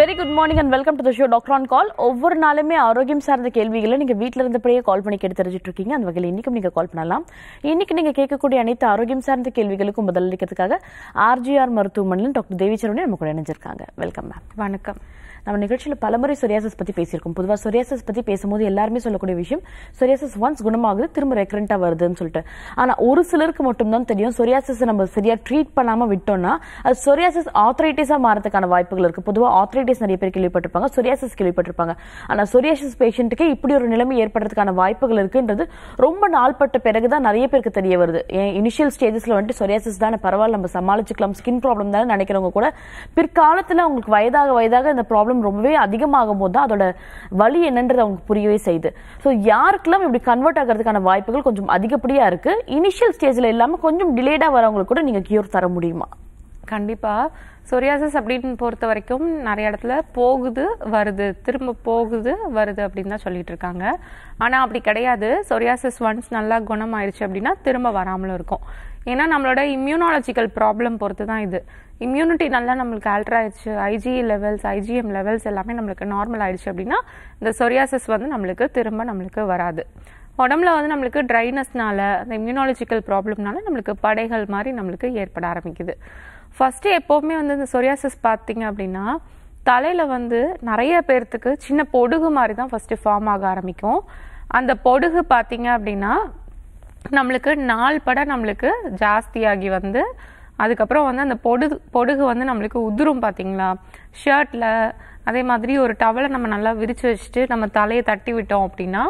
very good morning and welcome to the show doctor on call ஒவ்வொரு நாளுமே ஆரோக்கியம் சார்ந்த கேள்விகளை நீங்கள் வீட்டில் இருந்தபடியே கால் பண்ணி கேட்டு தெரிஞ்சிட்டு இருக்கீங்க அந்த வகையில் இன்னைக்கும் நீங்கள் கால் பண்ணலாம் இன்னைக்கு நீங்கள் கேட்கக்கூடிய அனைத்து ஆரோக்கியம் சார்ந்த கேள்விகளுக்கும் பதிலளிக்கிறதுக்காக ஆர்ஜிஆர் மருத்துவமனையில் டாக்டர் தேவிச்சரவனே நம்ம கூட இணைஞ்சிருக்காங்க வெல்கம் மேம் வணக்கம் நம்ம நிகழ்ச்சியில் பலமுறை சொரியாசஸ் பற்றி பேசியிருக்கோம் பொதுவாக சொரியாசஸ் பற்றி பேசும்போது எல்லாருமே சொல்லக்கூடிய விஷயம் சொரியாசஸ் ஒன்ஸ் குணமாகுது திரும்ப ரெக்கரண்டாக வருதுன்னு சொல்லிட்டு ஆனால் ஒரு சிலருக்கு மட்டும்தான் தெரியும் சொரியாசஸ் நம்ம சரியாக ட்ரீட் பண்ணாமல் விட்டோம்னா அது சொரியாசஸ் ஆத்தரைட்டிஸாக மாறதுக்கான வாய்ப்புகள் இருக்குது பொதுவாக ஆத்தரைட்டிஸ் நிறைய பேர் கேள்விப்பட்டிருப்பாங்க சொரியாசஸ் கேள்விப்பட்டிருப்பாங்க ஆனால் சொரியாசஸ் பேஷண்ட்டுக்கு இப்படி ஒரு நிலைமை ஏற்படுறதுக்கான வாய்ப்புகள் இருக்குன்றது ரொம்ப நாள்பட்ட பிறகு தான் நிறைய பேருக்கு தெரிய வருது ஏன் இனிஷியல் ஸ்டேஜஸில் வந்துட்டு சொரியாசஸ் தானே பரவாயில்ல நம்ம சமாளிச்சுக்கலாம் ஸ்கின் ப்ராப்ளம் தானே நினைக்கிறவங்க கூட பிற்காலத்தில் அவங்களுக்கு வயதாக வயதாக இந்த ப்ராப்ளம் ப்ராப்ளம் ரொம்பவே அதிகமாகும் போது தான் அதோட வழி என்னன்றது அவங்க புரியவே செய்யுது ஸோ யாருக்கெல்லாம் இப்படி கன்வெர்ட் ஆகிறதுக்கான வாய்ப்புகள் கொஞ்சம் அதிகப்படியாக இருக்குது இனிஷியல் ஸ்டேஜில் இல்லாமல் கொஞ்சம் டிலேடாக வரவங்களுக்கு கூட நீங்கள் கியூர் தர முடியுமா கண்டிப்பாக சொரியாசஸ் அப்படின்னு பொறுத்த வரைக்கும் நிறைய இடத்துல போகுது வருது திரும்ப போகுது வருது அப்படின்னு தான் சொல்லிட்டு இருக்காங்க ஆனால் அப்படி கிடையாது சொரியாசஸ் ஒன்ஸ் நல்லா குணமாயிருச்சு அப்படின்னா திரும்ப வராமலும் இருக்கும் ஏன்னா நம்மளோட இம்யூனாலஜிக்கல் ப்ராப்ளம் பொறுத்து தான் இது இம்யூனிட்டி நல்லா நம்மளுக்கு ஆல்டர் ஆயிடுச்சு ஐஜிஇ லெவல்ஸ் ஐஜிஎம் லெவல்ஸ் எல்லாமே நம்மளுக்கு நார்மல் ஆயிடுச்சு அப்படின்னா இந்த சொரியாசஸ் வந்து நம்மளுக்கு திரும்ப நம்மளுக்கு வராது உடம்புல வந்து நம்மளுக்கு ட்ரைனஸ்னால அந்த இம்யூனாலஜிக்கல் ப்ராப்ளம்னால நம்மளுக்கு படைகள் மாதிரி நம்மளுக்கு ஏற்பட ஆரம்பிக்குது ஃபஸ்ட்டு எப்போவுமே வந்து இந்த சொரியாசிஸ் பார்த்தீங்க அப்படின்னா தலையில் வந்து நிறைய பேர்த்துக்கு சின்ன பொடுகு மாதிரி தான் ஃபஸ்ட்டு ஃபார்ம் ஆக ஆரம்பிக்கும் அந்த பொடுகு பார்த்தீங்க அப்படின்னா நம்மளுக்கு நாள் பட நம்மளுக்கு ஜாஸ்தியாகி வந்து அதுக்கப்புறம் வந்து அந்த பொடு பொடுகு வந்து நம்மளுக்கு உதிரும் பார்த்தீங்களா ஷர்ட்டில் அதே மாதிரி ஒரு டவலை நம்ம நல்லா விரித்து வச்சுட்டு நம்ம தலையை தட்டி விட்டோம் அப்படின்னா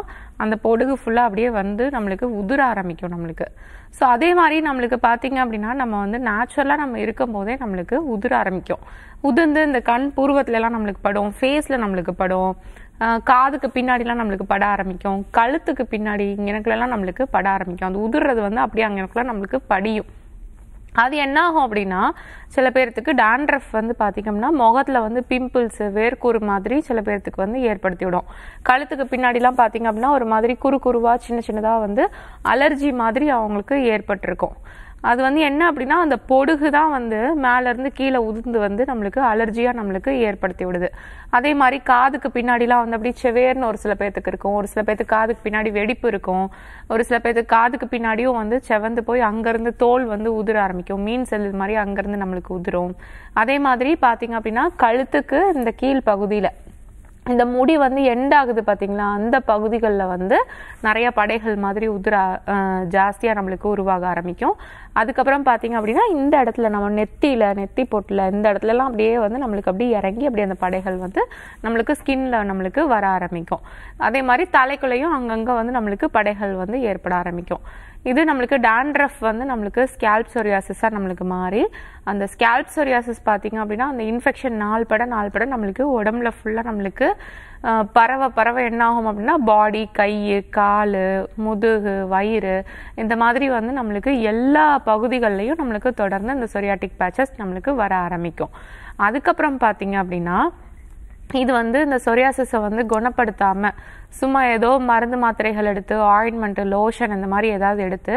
அந்த பொடுகு ஃபுல்லாக அப்படியே வந்து நம்மளுக்கு உதிர ஆரம்பிக்கும் நம்மளுக்கு ஸோ அதே மாதிரி நம்மளுக்கு பார்த்தீங்க அப்படின்னா நம்ம வந்து நேச்சுரலாக நம்ம இருக்கும் போதே நம்மளுக்கு உதிர ஆரம்பிக்கும் உதிர்ந்து இந்த கண் பூர்வத்துலலாம் நம்மளுக்கு படும் ஃபேஸில் நம்மளுக்கு படும் காதுக்கு பின்னாடிலாம் நம்மளுக்கு பட ஆரம்பிக்கும் கழுத்துக்கு பின்னாடி இங்கனக்குலலாம் நம்மளுக்கு பட ஆரம்பிக்கும் அந்த உதிர்றது வந்து அப்படியே அங்கனக்குள்ள நம்மளுக்கு படியும் அது என்ன ஆகும் அப்படின்னா சில பேர்த்துக்கு டேண்ட்ரஃப் வந்து பார்த்திங்கம்னா முகத்தில் வந்து பிம்பிள்ஸ் வேர்க்கூறு மாதிரி சில பேர்த்துக்கு வந்து ஏற்படுத்தி விடும் கழுத்துக்கு பின்னாடிலாம் பார்த்திங்க அப்படின்னா ஒரு மாதிரி குறு குறுவாக சின்ன சின்னதாக வந்து அலர்ஜி மாதிரி அவங்களுக்கு ஏற்பட்டிருக்கும் அது வந்து என்ன அப்படின்னா அந்த பொடுகு தான் வந்து மேலேருந்து கீழே உதிர்ந்து வந்து நம்மளுக்கு அலர்ஜியாக நம்மளுக்கு ஏற்படுத்தி விடுது அதே மாதிரி காதுக்கு பின்னாடிலாம் வந்து அப்படி செவேர்னு ஒரு சில பேர்த்துக்கு இருக்கும் ஒரு சில பேர்த்துக்கு காதுக்கு பின்னாடி வெடிப்பு இருக்கும் ஒரு சில பேர்த்துக்கு காதுக்கு பின்னாடியும் வந்து செவந்து போய் அங்கேருந்து தோல் வந்து உதிர ஆரம்பிக்கும் மீன் செல் மாதிரி அங்கேருந்து நம்மளுக்கு உதிரும் அதே மாதிரி பார்த்தீங்க அப்படின்னா கழுத்துக்கு இந்த கீழ் பகுதியில் இந்த முடி வந்து எண்ட் ஆகுது பார்த்தீங்களா அந்த பகுதிகளில் வந்து நிறைய படைகள் மாதிரி உதிர ஜாஸ்தியாக நம்மளுக்கு உருவாக ஆரம்பிக்கும் அதுக்கப்புறம் பார்த்தீங்க அப்படின்னா இந்த இடத்துல நம்ம நெத்தியில் நெத்தி பொட்டில் இந்த இடத்துலலாம் அப்படியே வந்து நம்மளுக்கு அப்படியே இறங்கி அப்படியே அந்த படைகள் வந்து நம்மளுக்கு ஸ்கின்ல நம்மளுக்கு வர ஆரம்பிக்கும் அதே மாதிரி தலைக்குள்ளேயும் அங்கங்கே வந்து நம்மளுக்கு படைகள் வந்து ஏற்பட ஆரம்பிக்கும் இது நம்மளுக்கு டேண்ட்ரஃப் வந்து நம்மளுக்கு ஸ்கேல்ப் சொரியாசிஸாக நம்மளுக்கு மாறி அந்த ஸ்கேல்ப் சொரியாசிஸ் பார்த்திங்க அப்படின்னா அந்த இன்ஃபெக்ஷன் நாள் பட நாள் படம் நம்மளுக்கு உடம்புல ஃபுல்லாக நம்மளுக்கு பறவை பறவை என்ன ஆகும் அப்படின்னா பாடி கை கால் முதுகு வயிறு இந்த மாதிரி வந்து நம்மளுக்கு எல்லா பகுதிகள்லையும் நம்மளுக்கு தொடர்ந்து இந்த சொரியாட்டிக் பேச்சஸ் நம்மளுக்கு வர ஆரம்பிக்கும் அதுக்கப்புறம் பார்த்தீங்க அப்படின்னா இது வந்து இந்த சொரியாசிஸை வந்து குணப்படுத்தாமல் சும்மா ஏதோ மருந்து மாத்திரைகள் எடுத்து ஆயின்மெண்ட்டு லோஷன் இந்த மாதிரி ஏதாவது எடுத்து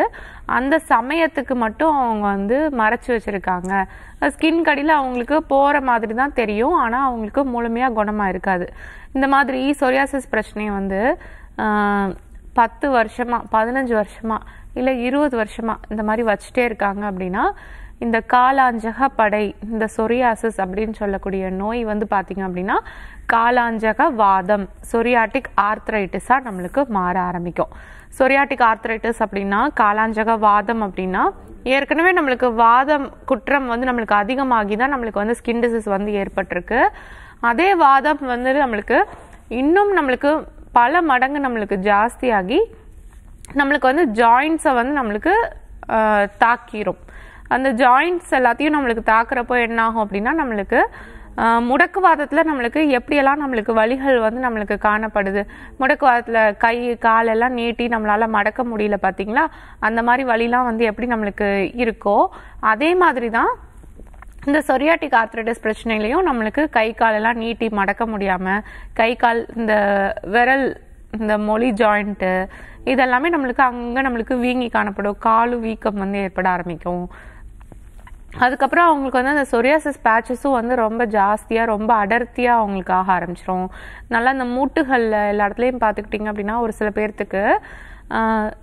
அந்த சமயத்துக்கு மட்டும் அவங்க வந்து மறைச்சி வச்சுருக்காங்க ஸ்கின் கடியில் அவங்களுக்கு போகிற மாதிரி தான் தெரியும் ஆனால் அவங்களுக்கு முழுமையாக குணமாக இருக்காது இந்த மாதிரி சொரியாசிஸ் பிரச்சனையை வந்து பத்து வருஷமாக பதினஞ்சு வருஷமாக இல்லை இருபது வருஷமாக இந்த மாதிரி வச்சுட்டே இருக்காங்க அப்படின்னா இந்த காலாஞ்சக படை இந்த சொரியாசிஸ் அப்படின்னு சொல்லக்கூடிய நோய் வந்து பார்த்திங்க அப்படின்னா காலாஞ்சக வாதம் சொரியாட்டிக் ஆர்த்ரைட்டிஸாக நம்மளுக்கு மாற ஆரம்பிக்கும் சொரியாட்டிக் ஆர்த்ரைட்டிஸ் அப்படின்னா காலாஞ்சக வாதம் அப்படின்னா ஏற்கனவே நம்மளுக்கு வாதம் குற்றம் வந்து நம்மளுக்கு அதிகமாகி தான் நம்மளுக்கு வந்து ஸ்கின் டிசீஸ் வந்து ஏற்பட்டிருக்கு அதே வாதம் வந்து நம்மளுக்கு இன்னும் நம்மளுக்கு பல மடங்கு நம்மளுக்கு ஜாஸ்தியாகி நம்மளுக்கு வந்து ஜாயின்ஸை வந்து நம்மளுக்கு தாக்கிரும் அந்த ஜாயிண்ட்ஸ் எல்லாத்தையும் நம்மளுக்கு தாக்குறப்போ என்னாகும் அப்படின்னா நம்மளுக்கு முடக்குவாதத்தில் நம்மளுக்கு எப்படியெல்லாம் நம்மளுக்கு வழிகள் வந்து நம்மளுக்கு காணப்படுது முடக்குவாதத்தில் கை காலெல்லாம் நீட்டி நம்மளால் மடக்க முடியல பார்த்தீங்களா அந்த மாதிரி வழிலாம் வந்து எப்படி நம்மளுக்கு இருக்கோ அதே மாதிரி தான் இந்த சொரியாட்டிக் ஆர்த்ரைட்டிஸ் பிரச்சனையிலையும் நம்மளுக்கு கை காலெல்லாம் நீட்டி மடக்க முடியாமல் கை கால் இந்த விரல் இந்த மொழி ஜாயிண்ட்டு இதெல்லாமே நம்மளுக்கு அங்கே நம்மளுக்கு வீங்கி காணப்படும் காலு வீக்கம் வந்து ஏற்பட ஆரம்பிக்கும் அதுக்கப்புறம் அவங்களுக்கு வந்து அந்த சொரியாசஸ் பேச்சஸும் வந்து ரொம்ப ஜாஸ்தியாக ரொம்ப அடர்த்தியாக அவங்களுக்கு ஆக ஆரம்பிச்சிரும் நல்லா அந்த மூட்டுகளில் எல்லா இடத்துலையும் பார்த்துக்கிட்டிங்க அப்படின்னா ஒரு சில பேர்த்துக்கு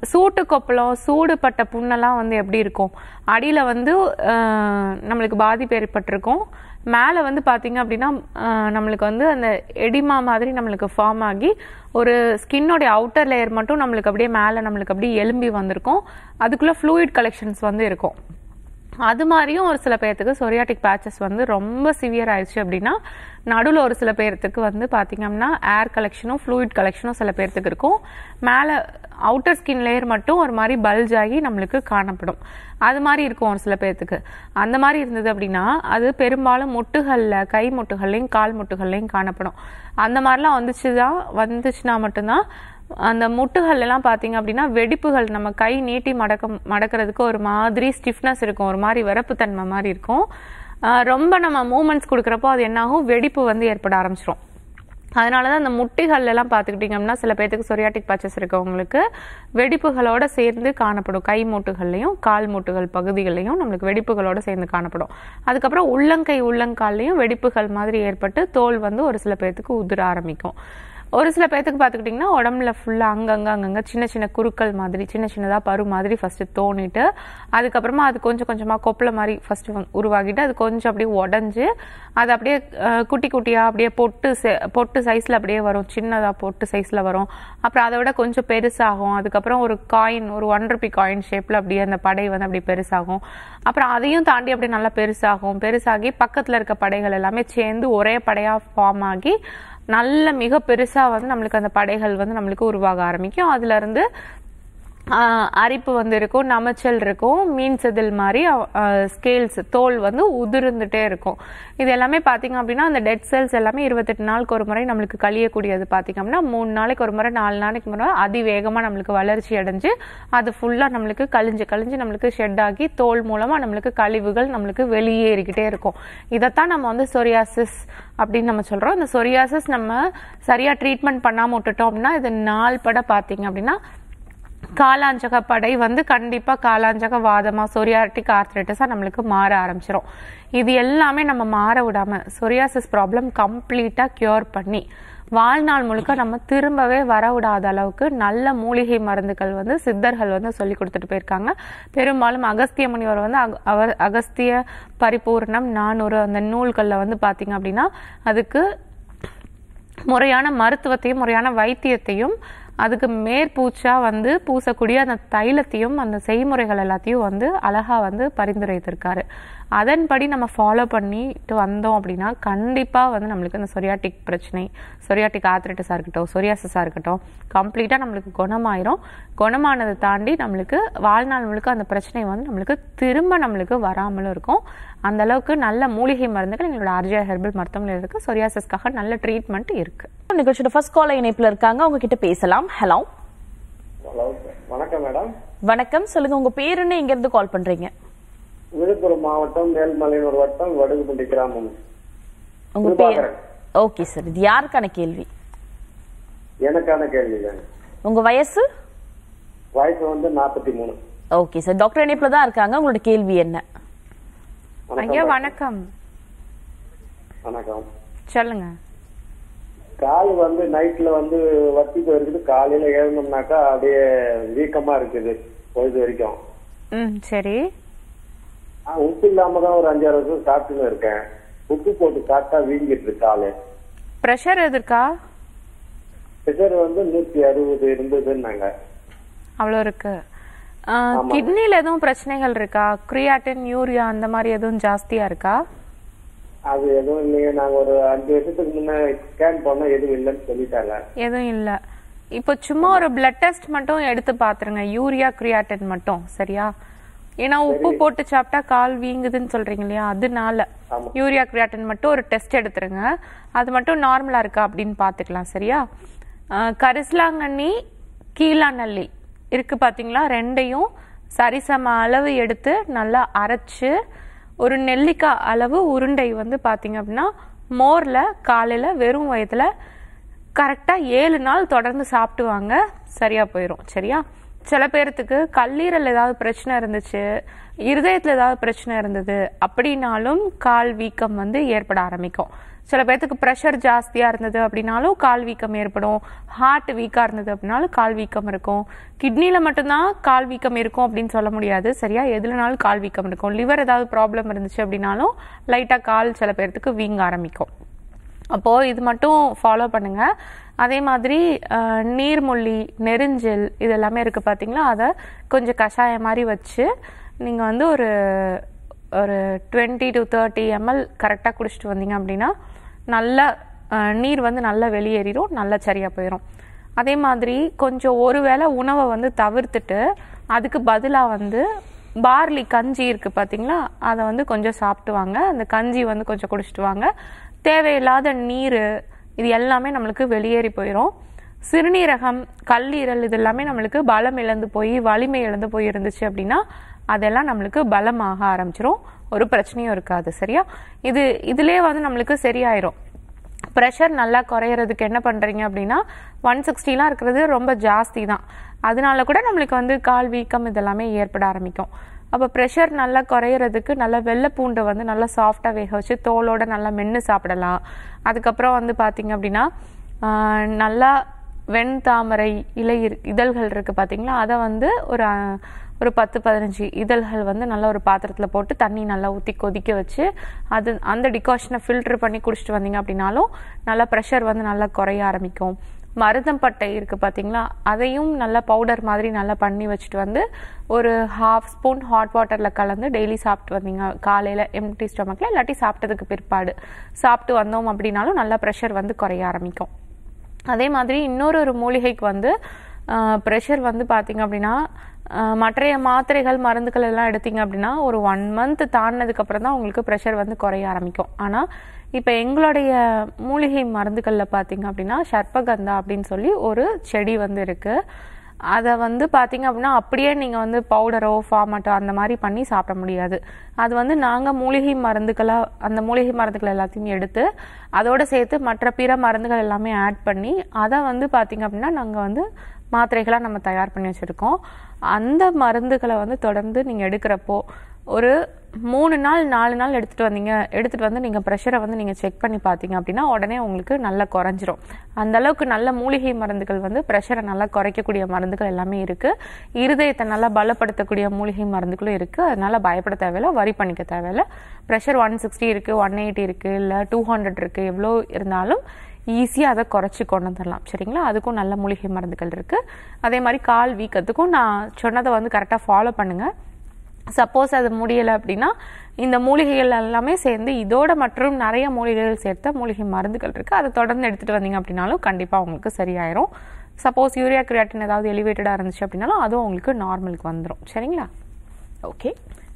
சூட்டு கொப்பளம் சூடுபட்ட புண்ணெல்லாம் வந்து எப்படி இருக்கும் அடியில் வந்து நம்மளுக்கு பாதிப்பு ஏற்பட்டிருக்கும் மேலே வந்து பார்த்திங்க அப்படின்னா நம்மளுக்கு வந்து அந்த எடிமா மாதிரி நம்மளுக்கு ஃபார்ம் ஆகி ஒரு ஸ்கின்னோடைய அவுட்டர் லேயர் மட்டும் நம்மளுக்கு அப்படியே மேலே நம்மளுக்கு அப்படியே எலும்பி வந்திருக்கும் அதுக்குள்ளே ஃப்ளூயிட் கலெக்ஷன்ஸ் வந்து இருக்கும் அது மாதிரியும் ஒரு சில பேர்த்துக்கு சொரியாட்டிக் பேச்சஸ் வந்து ரொம்ப சிவியர் ஆயிடுச்சு அப்படின்னா நடுவில் ஒரு சில பேர்த்துக்கு வந்து பார்த்திங்கன்னா ஏர் கலெக்ஷனும் ஃப்ளூயிட் கலெக்ஷனும் சில பேர்த்துக்கு இருக்கும் மேலே அவுட்டர் ஸ்கின் லேயர் மட்டும் ஒரு மாதிரி பல்ஜ் ஆகி நம்மளுக்கு காணப்படும் அது மாதிரி இருக்கும் ஒரு சில பேர்த்துக்கு அந்த மாதிரி இருந்தது அப்படின்னா அது பெரும்பாலும் முட்டுகளில் கை முட்டுகள்லையும் கால் முட்டுகள்லையும் காணப்படும் அந்த மாதிரிலாம் வந்துச்சு தான் வந்துச்சுன்னா மட்டும்தான் அந்த முட்டுகள் எல்லாம் பார்த்தீங்க அப்படின்னா வெடிப்புகள் நம்ம கை நீட்டி மடக்க மடக்கிறதுக்கு ஒரு மாதிரி ஸ்டிஃப்னஸ் இருக்கும் ஒரு மாதிரி வரப்புத்தன்மை மாதிரி இருக்கும் ரொம்ப நம்ம மூமெண்ட்ஸ் கொடுக்குறப்போ அது என்னாகும் வெடிப்பு வந்து ஏற்பட ஆரம்பிச்சிடும் அதனால தான் அந்த முட்டிகள்லாம் பார்த்துக்கிட்டிங்க சில பேர்த்துக்கு சொரியாட்டிக் பச்சஸ் இருக்கவங்களுக்கு வெடிப்புகளோட சேர்ந்து காணப்படும் கை மூட்டுகள்லையும் கால் மூட்டுகள் பகுதிகளையும் நம்மளுக்கு வெடிப்புகளோட சேர்ந்து காணப்படும் அதுக்கப்புறம் உள்ளங்கை உள்ளங்கால்லையும் வெடிப்புகள் மாதிரி ஏற்பட்டு தோல் வந்து ஒரு சில பேர்த்துக்கு உதிர ஆரம்பிக்கும் ஒரு சில பேர்த்துக்கு பார்த்துக்கிட்டிங்கன்னா உடம்புல ஃபுல்லாக அங்கங்கே அங்கங்கே சின்ன சின்ன குறுக்கள் மாதிரி சின்ன சின்னதாக பரு மாதிரி ஃபஸ்ட்டு தோணிட்டு அதுக்கப்புறமா அது கொஞ்சம் கொஞ்சமாக கொப்பளை மாதிரி ஃபஸ்ட்டு உருவாகிட்டு அது கொஞ்சம் அப்படியே உடஞ்சி அது அப்படியே குட்டி குட்டியாக அப்படியே பொட்டு பொட்டு சைஸில் அப்படியே வரும் சின்னதாக பொட்டு சைஸில் வரும் அப்புறம் அதை விட கொஞ்சம் பெருசாகும் அதுக்கப்புறம் ஒரு காயின் ஒரு ஒன் ருபி காயின் ஷேப்பில் அப்படியே அந்த படை வந்து அப்படியே பெருசாகும் அப்புறம் அதையும் தாண்டி அப்படியே நல்லா பெருசாகும் பெருசாகி பக்கத்தில் இருக்க படைகள் எல்லாமே சேர்ந்து ஒரே படையாக ஃபார்ம் ஆகி நல்ல மிக பெருசாக வந்து நம்மளுக்கு அந்த படைகள் வந்து நம்மளுக்கு உருவாக ஆரம்பிக்கும் அதுலேருந்து அரிப்பு வந்து இருக்கும் நமைச்சல் இருக்கும் மீன் செதில் மாதிரி ஸ்கேல்ஸ் தோல் வந்து உதிர்ந்துட்டே இருக்கும் இது எல்லாமே பார்த்திங்க அப்படின்னா அந்த டெட் செல்ஸ் எல்லாமே இருபத்தெட்டு நாளுக்கு ஒரு முறை நம்மளுக்கு கழியக்கூடியது பார்த்திங்க அப்படின்னா மூணு நாளைக்கு ஒரு முறை நாலு நாளைக்கு முறை அதிவேகமாக நம்மளுக்கு வளர்ச்சி அடைஞ்சு அது ஃபுல்லாக நம்மளுக்கு கழிஞ்சு கழிஞ்சு நம்மளுக்கு ஷெட் ஆகி தோல் மூலமாக நம்மளுக்கு கழிவுகள் நம்மளுக்கு வெளியேறிக்கிட்டே இருக்கும் இதைத்தான் நம்ம வந்து சொரியாசிஸ் அப்படின்னு நம்ம சொல்கிறோம் இந்த சொரியாசிஸ் நம்ம சரியாக ட்ரீட்மெண்ட் பண்ணாமல் விட்டுட்டோம் அப்படின்னா இது நாள் பட பார்த்தீங்க அப்படின்னா காலாஞ்சக படை வந்து கண்டிப்பாக காலாஞ்சக வாதமாக சொரியார்டிக் ஆர்த்ரைட்டிஸாக நம்மளுக்கு மாற ஆரம்பிச்சிடும் இது எல்லாமே நம்ம மாற விடாமல் சொரியாசிஸ் ப்ராப்ளம் கம்ப்ளீட்டாக க்யூர் பண்ணி வாழ்நாள் முழுக்க நம்ம திரும்பவே வர விடாத அளவுக்கு நல்ல மூலிகை மருந்துகள் வந்து சித்தர்கள் வந்து சொல்லி கொடுத்துட்டு போயிருக்காங்க பெரும்பாலும் அகஸ்திய முனிவர் வந்து அவர் அகஸ்திய பரிபூர்ணம் நானூறு அந்த நூல்களில் வந்து பார்த்தீங்க அப்படின்னா அதுக்கு முறையான மருத்துவத்தையும் முறையான வைத்தியத்தையும் அதுக்கு மேற்பூச்சா வந்து பூசக்கூடிய அந்த தைலத்தையும் அந்த செய்முறைகள் எல்லாத்தையும் வந்து அழகாக வந்து பரிந்துரைத்திருக்காரு அதன்படி நம்ம ஃபாலோ பண்ணிட்டு வந்தோம் அப்படின்னா கண்டிப்பாக வந்து நம்மளுக்கு இந்த சொரியாட்டிக் பிரச்சனை சொரியாட்டிக் ஆத்ரைட்டிஸாக இருக்கட்டும் சொரியாசஸாக இருக்கட்டும் கம்ப்ளீட்டாக நம்மளுக்கு குணமாயிரும் குணமானதை தாண்டி நம்மளுக்கு வாழ்நாள் முழுக்க அந்த பிரச்சனை வந்து நம்மளுக்கு திரும்ப நம்மளுக்கு வராமலும் இருக்கும் அந்த அளவுக்கு நல்ல மூலிகை மருந்துகள் எங்களோட ஆர்ஜிஆர் ஹெர்பல் மருத்துவமனையில் இருக்குது சொரியாசஸ்க்காக நல்ல ட்ரீட்மெண்ட் இருக்குது நிகழ்ச்சியோட ஃபர்ஸ்ட் கால இணைப்பில் இருக்காங்க உங்ககிட்ட பேசலாம் ஹலோ வணக்கம் மேடம் வணக்கம் சொல்லுங்க உங்க பேர் என்ன இருந்து கால் பண்றீங்க விழுப்புரம் மாவட்டம் மேல்மலையூர் வட்டம் வடுகுண்டி கிராமம் ஓகே சார் இது யாருக்கான கேள்வி எனக்கான கேள்வி உங்க வயசு வயசு வந்து நாற்பத்தி மூணு ஓகே சார் டாக்டர் இணைப்புல தான் இருக்காங்க உங்களோட கேள்வி என்ன ஐயா வணக்கம் வணக்கம் சொல்லுங்க கால் வந்து நைட்ல வந்து வத்தி போயிருக்குது காலையில எழுந்தோம்னாக்கா அப்படியே வீக்கமா இருக்குது பொழுது வரைக்கும் ம் சரி உப்பு இல்லாம தான் ஒரு அஞ்சாறு வருஷம் சாப்பிட்டு இருக்கேன் உப்பு போட்டு சாப்பிட்டா வீங்கிட்டு இருக்காள் பிரஷர் எதிர்க்கா பிரஷர் வந்து நூத்தி அறுபது இருந்ததுன்னாங்க அவ்வளவு இருக்கு கிட்னில எதுவும் பிரச்சனைகள் இருக்கா கிரியாட்டின் யூரியா அந்த மாதிரி எதுவும் ஜாஸ்தியா இருக்கா அது எதுவும் இல்லைங்க நாங்க ஒரு அஞ்சு வருஷத்துக்கு முன்ன ஸ்கேன் பண்ண எதுவும் இல்லைன்னு சொல்லிட்டாங்க எதுவும் இல்ல இப்போ சும்மா ஒரு பிளட் டெஸ்ட் மட்டும் எடுத்து பாத்துருங்க யூரியா கிரியாட்டின் மட்டும் சரியா ஏன்னா உப்பு போட்டு சாப்பிட்டா கால் வீங்குதுன்னு சொல்றீங்க இல்லையா அதனால யூரியா கிரியாட்டன் மட்டும் ஒரு டெஸ்ட் எடுத்துருங்க அது மட்டும் நார்மலா இருக்கா அப்படின்னு பாத்துக்கலாம் சரியா கரிசலாங்கண்ணி கீழாநல்லி இருக்கு பாத்தீங்களா ரெண்டையும் சரிசம அளவு எடுத்து நல்லா அரைச்சு ஒரு நெல்லிக்காய் அளவு உருண்டை வந்து பாத்தீங்க அப்படின்னா மோரில் காலையில் வெறும் வயதில் கரெக்டாக ஏழு நாள் தொடர்ந்து சாப்பிடுவாங்க சரியாக போயிடும் சரியா சில பேர்த்துக்கு கல்லீரல் ஏதாவது பிரச்சனை இருந்துச்சு இருதயத்தில் ஏதாவது பிரச்சனை இருந்தது அப்படின்னாலும் கால் வீக்கம் வந்து ஏற்பட ஆரம்பிக்கும் சில பேர்த்துக்கு ப்ரெஷர் ஜாஸ்தியாக இருந்தது அப்படின்னாலும் கால் வீக்கம் ஏற்படும் ஹார்ட் வீக்காக இருந்தது அப்படின்னாலும் கால் வீக்கம் இருக்கும் கிட்னியில் மட்டும்தான் கால் வீக்கம் இருக்கும் அப்படின்னு சொல்ல முடியாது சரியா எதுலனாலும் கால் வீக்கம் இருக்கும் லிவர் ஏதாவது ப்ராப்ளம் இருந்துச்சு அப்படின்னாலும் லைட்டாக கால் சில பேர்த்துக்கு வீங்க ஆரம்பிக்கும் அப்போது இது மட்டும் ஃபாலோ பண்ணுங்கள் அதே மாதிரி நீர்மொழி நெருஞ்சில் இது எல்லாமே இருக்குது பார்த்தீங்களா அதை கொஞ்சம் கஷாயம் மாதிரி வச்சு நீங்கள் வந்து ஒரு ஒரு டுவெண்ட்டி டு தேர்ட்டி எம்எல் கரெக்டாக குடிச்சிட்டு வந்தீங்க அப்படின்னா நல்லா நீர் வந்து நல்லா வெளியேறிடும் நல்லா சரியாக போயிடும் அதே மாதிரி கொஞ்சம் ஒருவேளை உணவை வந்து தவிர்த்துட்டு அதுக்கு பதிலாக வந்து பார்லி கஞ்சி இருக்குது பார்த்தீங்களா அதை வந்து கொஞ்சம் சாப்பிட்டு வாங்க அந்த கஞ்சி வந்து கொஞ்சம் குடிச்சிட்டு வாங்க தேவையில்லாத நீர் இது எல்லாமே நம்மளுக்கு வெளியேறி போயிடும் சிறுநீரகம் கல்லீரல் இது எல்லாமே நம்மளுக்கு பலம் இழந்து போய் வலிமை இழந்து போய் இருந்துச்சு அப்படின்னா அதெல்லாம் நம்மளுக்கு பலமாக ஆரம்பிச்சிரும் ஒரு பிரச்சனையும் இருக்காது சரியா இது இதுலேயே வந்து நம்மளுக்கு சரியாயிரும் ப்ரெஷர் நல்லா குறையறதுக்கு என்ன பண்ணுறீங்க அப்படின்னா ஒன் சிக்ஸ்டிலாம் இருக்கிறது ரொம்ப ஜாஸ்தி தான் அதனால கூட நம்மளுக்கு வந்து கால் வீக்கம் இதெல்லாமே ஏற்பட ஆரம்பிக்கும் அப்போ ப்ரெஷர் நல்லா குறையிறதுக்கு நல்லா வெள்ளை பூண்டை வந்து நல்லா சாஃப்டாக வேக வச்சு தோலோட நல்லா மென்று சாப்பிடலாம் அதுக்கப்புறம் வந்து பார்த்தீங்க அப்படின்னா நல்லா வெண் தாமரை இலை இதழ்கள் இருக்குது பார்த்தீங்களா அதை வந்து ஒரு ஒரு பத்து பதினஞ்சு இதழ்கள் வந்து நல்லா ஒரு பாத்திரத்தில் போட்டு தண்ணி நல்லா ஊற்றி கொதிக்க வச்சு அது அந்த டிகாஷனை ஃபில்ட்ரு பண்ணி குடிச்சிட்டு வந்தீங்க அப்படின்னாலும் நல்லா ப்ரெஷர் வந்து நல்லா குறைய ஆரம்பிக்கும் மருதம் பட்டை இருக்குது பார்த்தீங்களா அதையும் நல்லா பவுடர் மாதிரி நல்லா பண்ணி வச்சுட்டு வந்து ஒரு ஹாஃப் ஸ்பூன் ஹாட் வாட்டரில் கலந்து டெய்லி சாப்பிட்டு வந்தீங்க காலையில் எம்டி ஸ்டொமக்கில் இல்லாட்டி சாப்பிட்டதுக்கு பிற்பாடு சாப்பிட்டு வந்தோம் அப்படின்னாலும் நல்லா ப்ரெஷர் வந்து குறைய ஆரம்பிக்கும் அதே மாதிரி இன்னொரு ஒரு மூலிகைக்கு வந்து ப்ரெஷர் வந்து பார்த்திங்க அப்படின்னா மற்றைய மாத்திரைகள் மருந்துகள் எல்லாம் எடுத்திங்க அப்படின்னா ஒரு ஒன் மந்த் தாண்டினதுக்கப்புறம் தான் உங்களுக்கு ப்ரெஷர் வந்து குறைய ஆரம்பிக்கும் ஆனால் இப்போ எங்களுடைய மூலிகை மருந்துகளில் பார்த்திங்க அப்படின்னா சர்பகந்தா அப்படின்னு சொல்லி ஒரு செடி வந்து இருக்குது அதை வந்து பார்த்திங்க அப்படின்னா அப்படியே நீங்கள் வந்து பவுடரோ ஃபார்மட்டோ அந்த மாதிரி பண்ணி சாப்பிட முடியாது அது வந்து நாங்கள் மூலிகை மருந்துக்களாக அந்த மூலிகை மருந்துகள் எல்லாத்தையும் எடுத்து அதோடு சேர்த்து மற்ற பிற மருந்துகள் எல்லாமே ஆட் பண்ணி அதை வந்து பார்த்திங்க அப்படின்னா நாங்கள் வந்து மாத்திரைகளாக நம்ம தயார் பண்ணி வச்சுருக்கோம் அந்த மருந்துகளை வந்து தொடர்ந்து நீங்கள் எடுக்கிறப்போ ஒரு மூணு நாள் நாலு நாள் எடுத்துகிட்டு வந்தீங்க எடுத்துகிட்டு வந்து நீங்கள் ப்ரெஷரை வந்து நீங்கள் செக் பண்ணி பார்த்தீங்க அப்படின்னா உடனே உங்களுக்கு நல்லா குறைஞ்சிரும் அந்தளவுக்கு நல்ல மூலிகை மருந்துகள் வந்து ப்ரெஷரை நல்லா குறைக்கக்கூடிய மருந்துகள் எல்லாமே இருக்குது இருதயத்தை நல்லா பலப்படுத்தக்கூடிய மூலிகை மருந்துகளும் இருக்குது அதனால் பயப்பட தேவையில்லை வரி பண்ணிக்க தேவையில்லை ப்ரெஷர் ஒன் சிக்ஸ்டி இருக்குது ஒன் எயிட்டி இருக்குது இல்லை டூ ஹண்ட்ரட் இருக்குது எவ்வளோ இருந்தாலும் ஈஸியாக அதை குறைச்சி கொண்டு வந்துடலாம் சரிங்களா அதுக்கும் நல்ல மூலிகை மருந்துகள் இருக்குது அதே மாதிரி கால் வீக்கத்துக்கும் நான் சொன்னதை வந்து கரெக்டாக ஃபாலோ பண்ணுங்கள் சப்போஸ் அது முடியலை அப்படின்னா இந்த மூலிகைகள் எல்லாமே சேர்ந்து இதோட மற்றும் நிறைய மூலிகைகள் சேர்த்த மூலிகை மருந்துகள் இருக்குது அதை தொடர்ந்து எடுத்துகிட்டு வந்தீங்க அப்படின்னாலும் கண்டிப்பாக உங்களுக்கு சரியாயிரும் சப்போஸ் யூரியா கிரியாட்டின் ஏதாவது எலிவேட்டடாக இருந்துச்சு அப்படின்னாலும் அதுவும் உங்களுக்கு நார்மலுக்கு வந்துடும் சரிங்களா ஓகே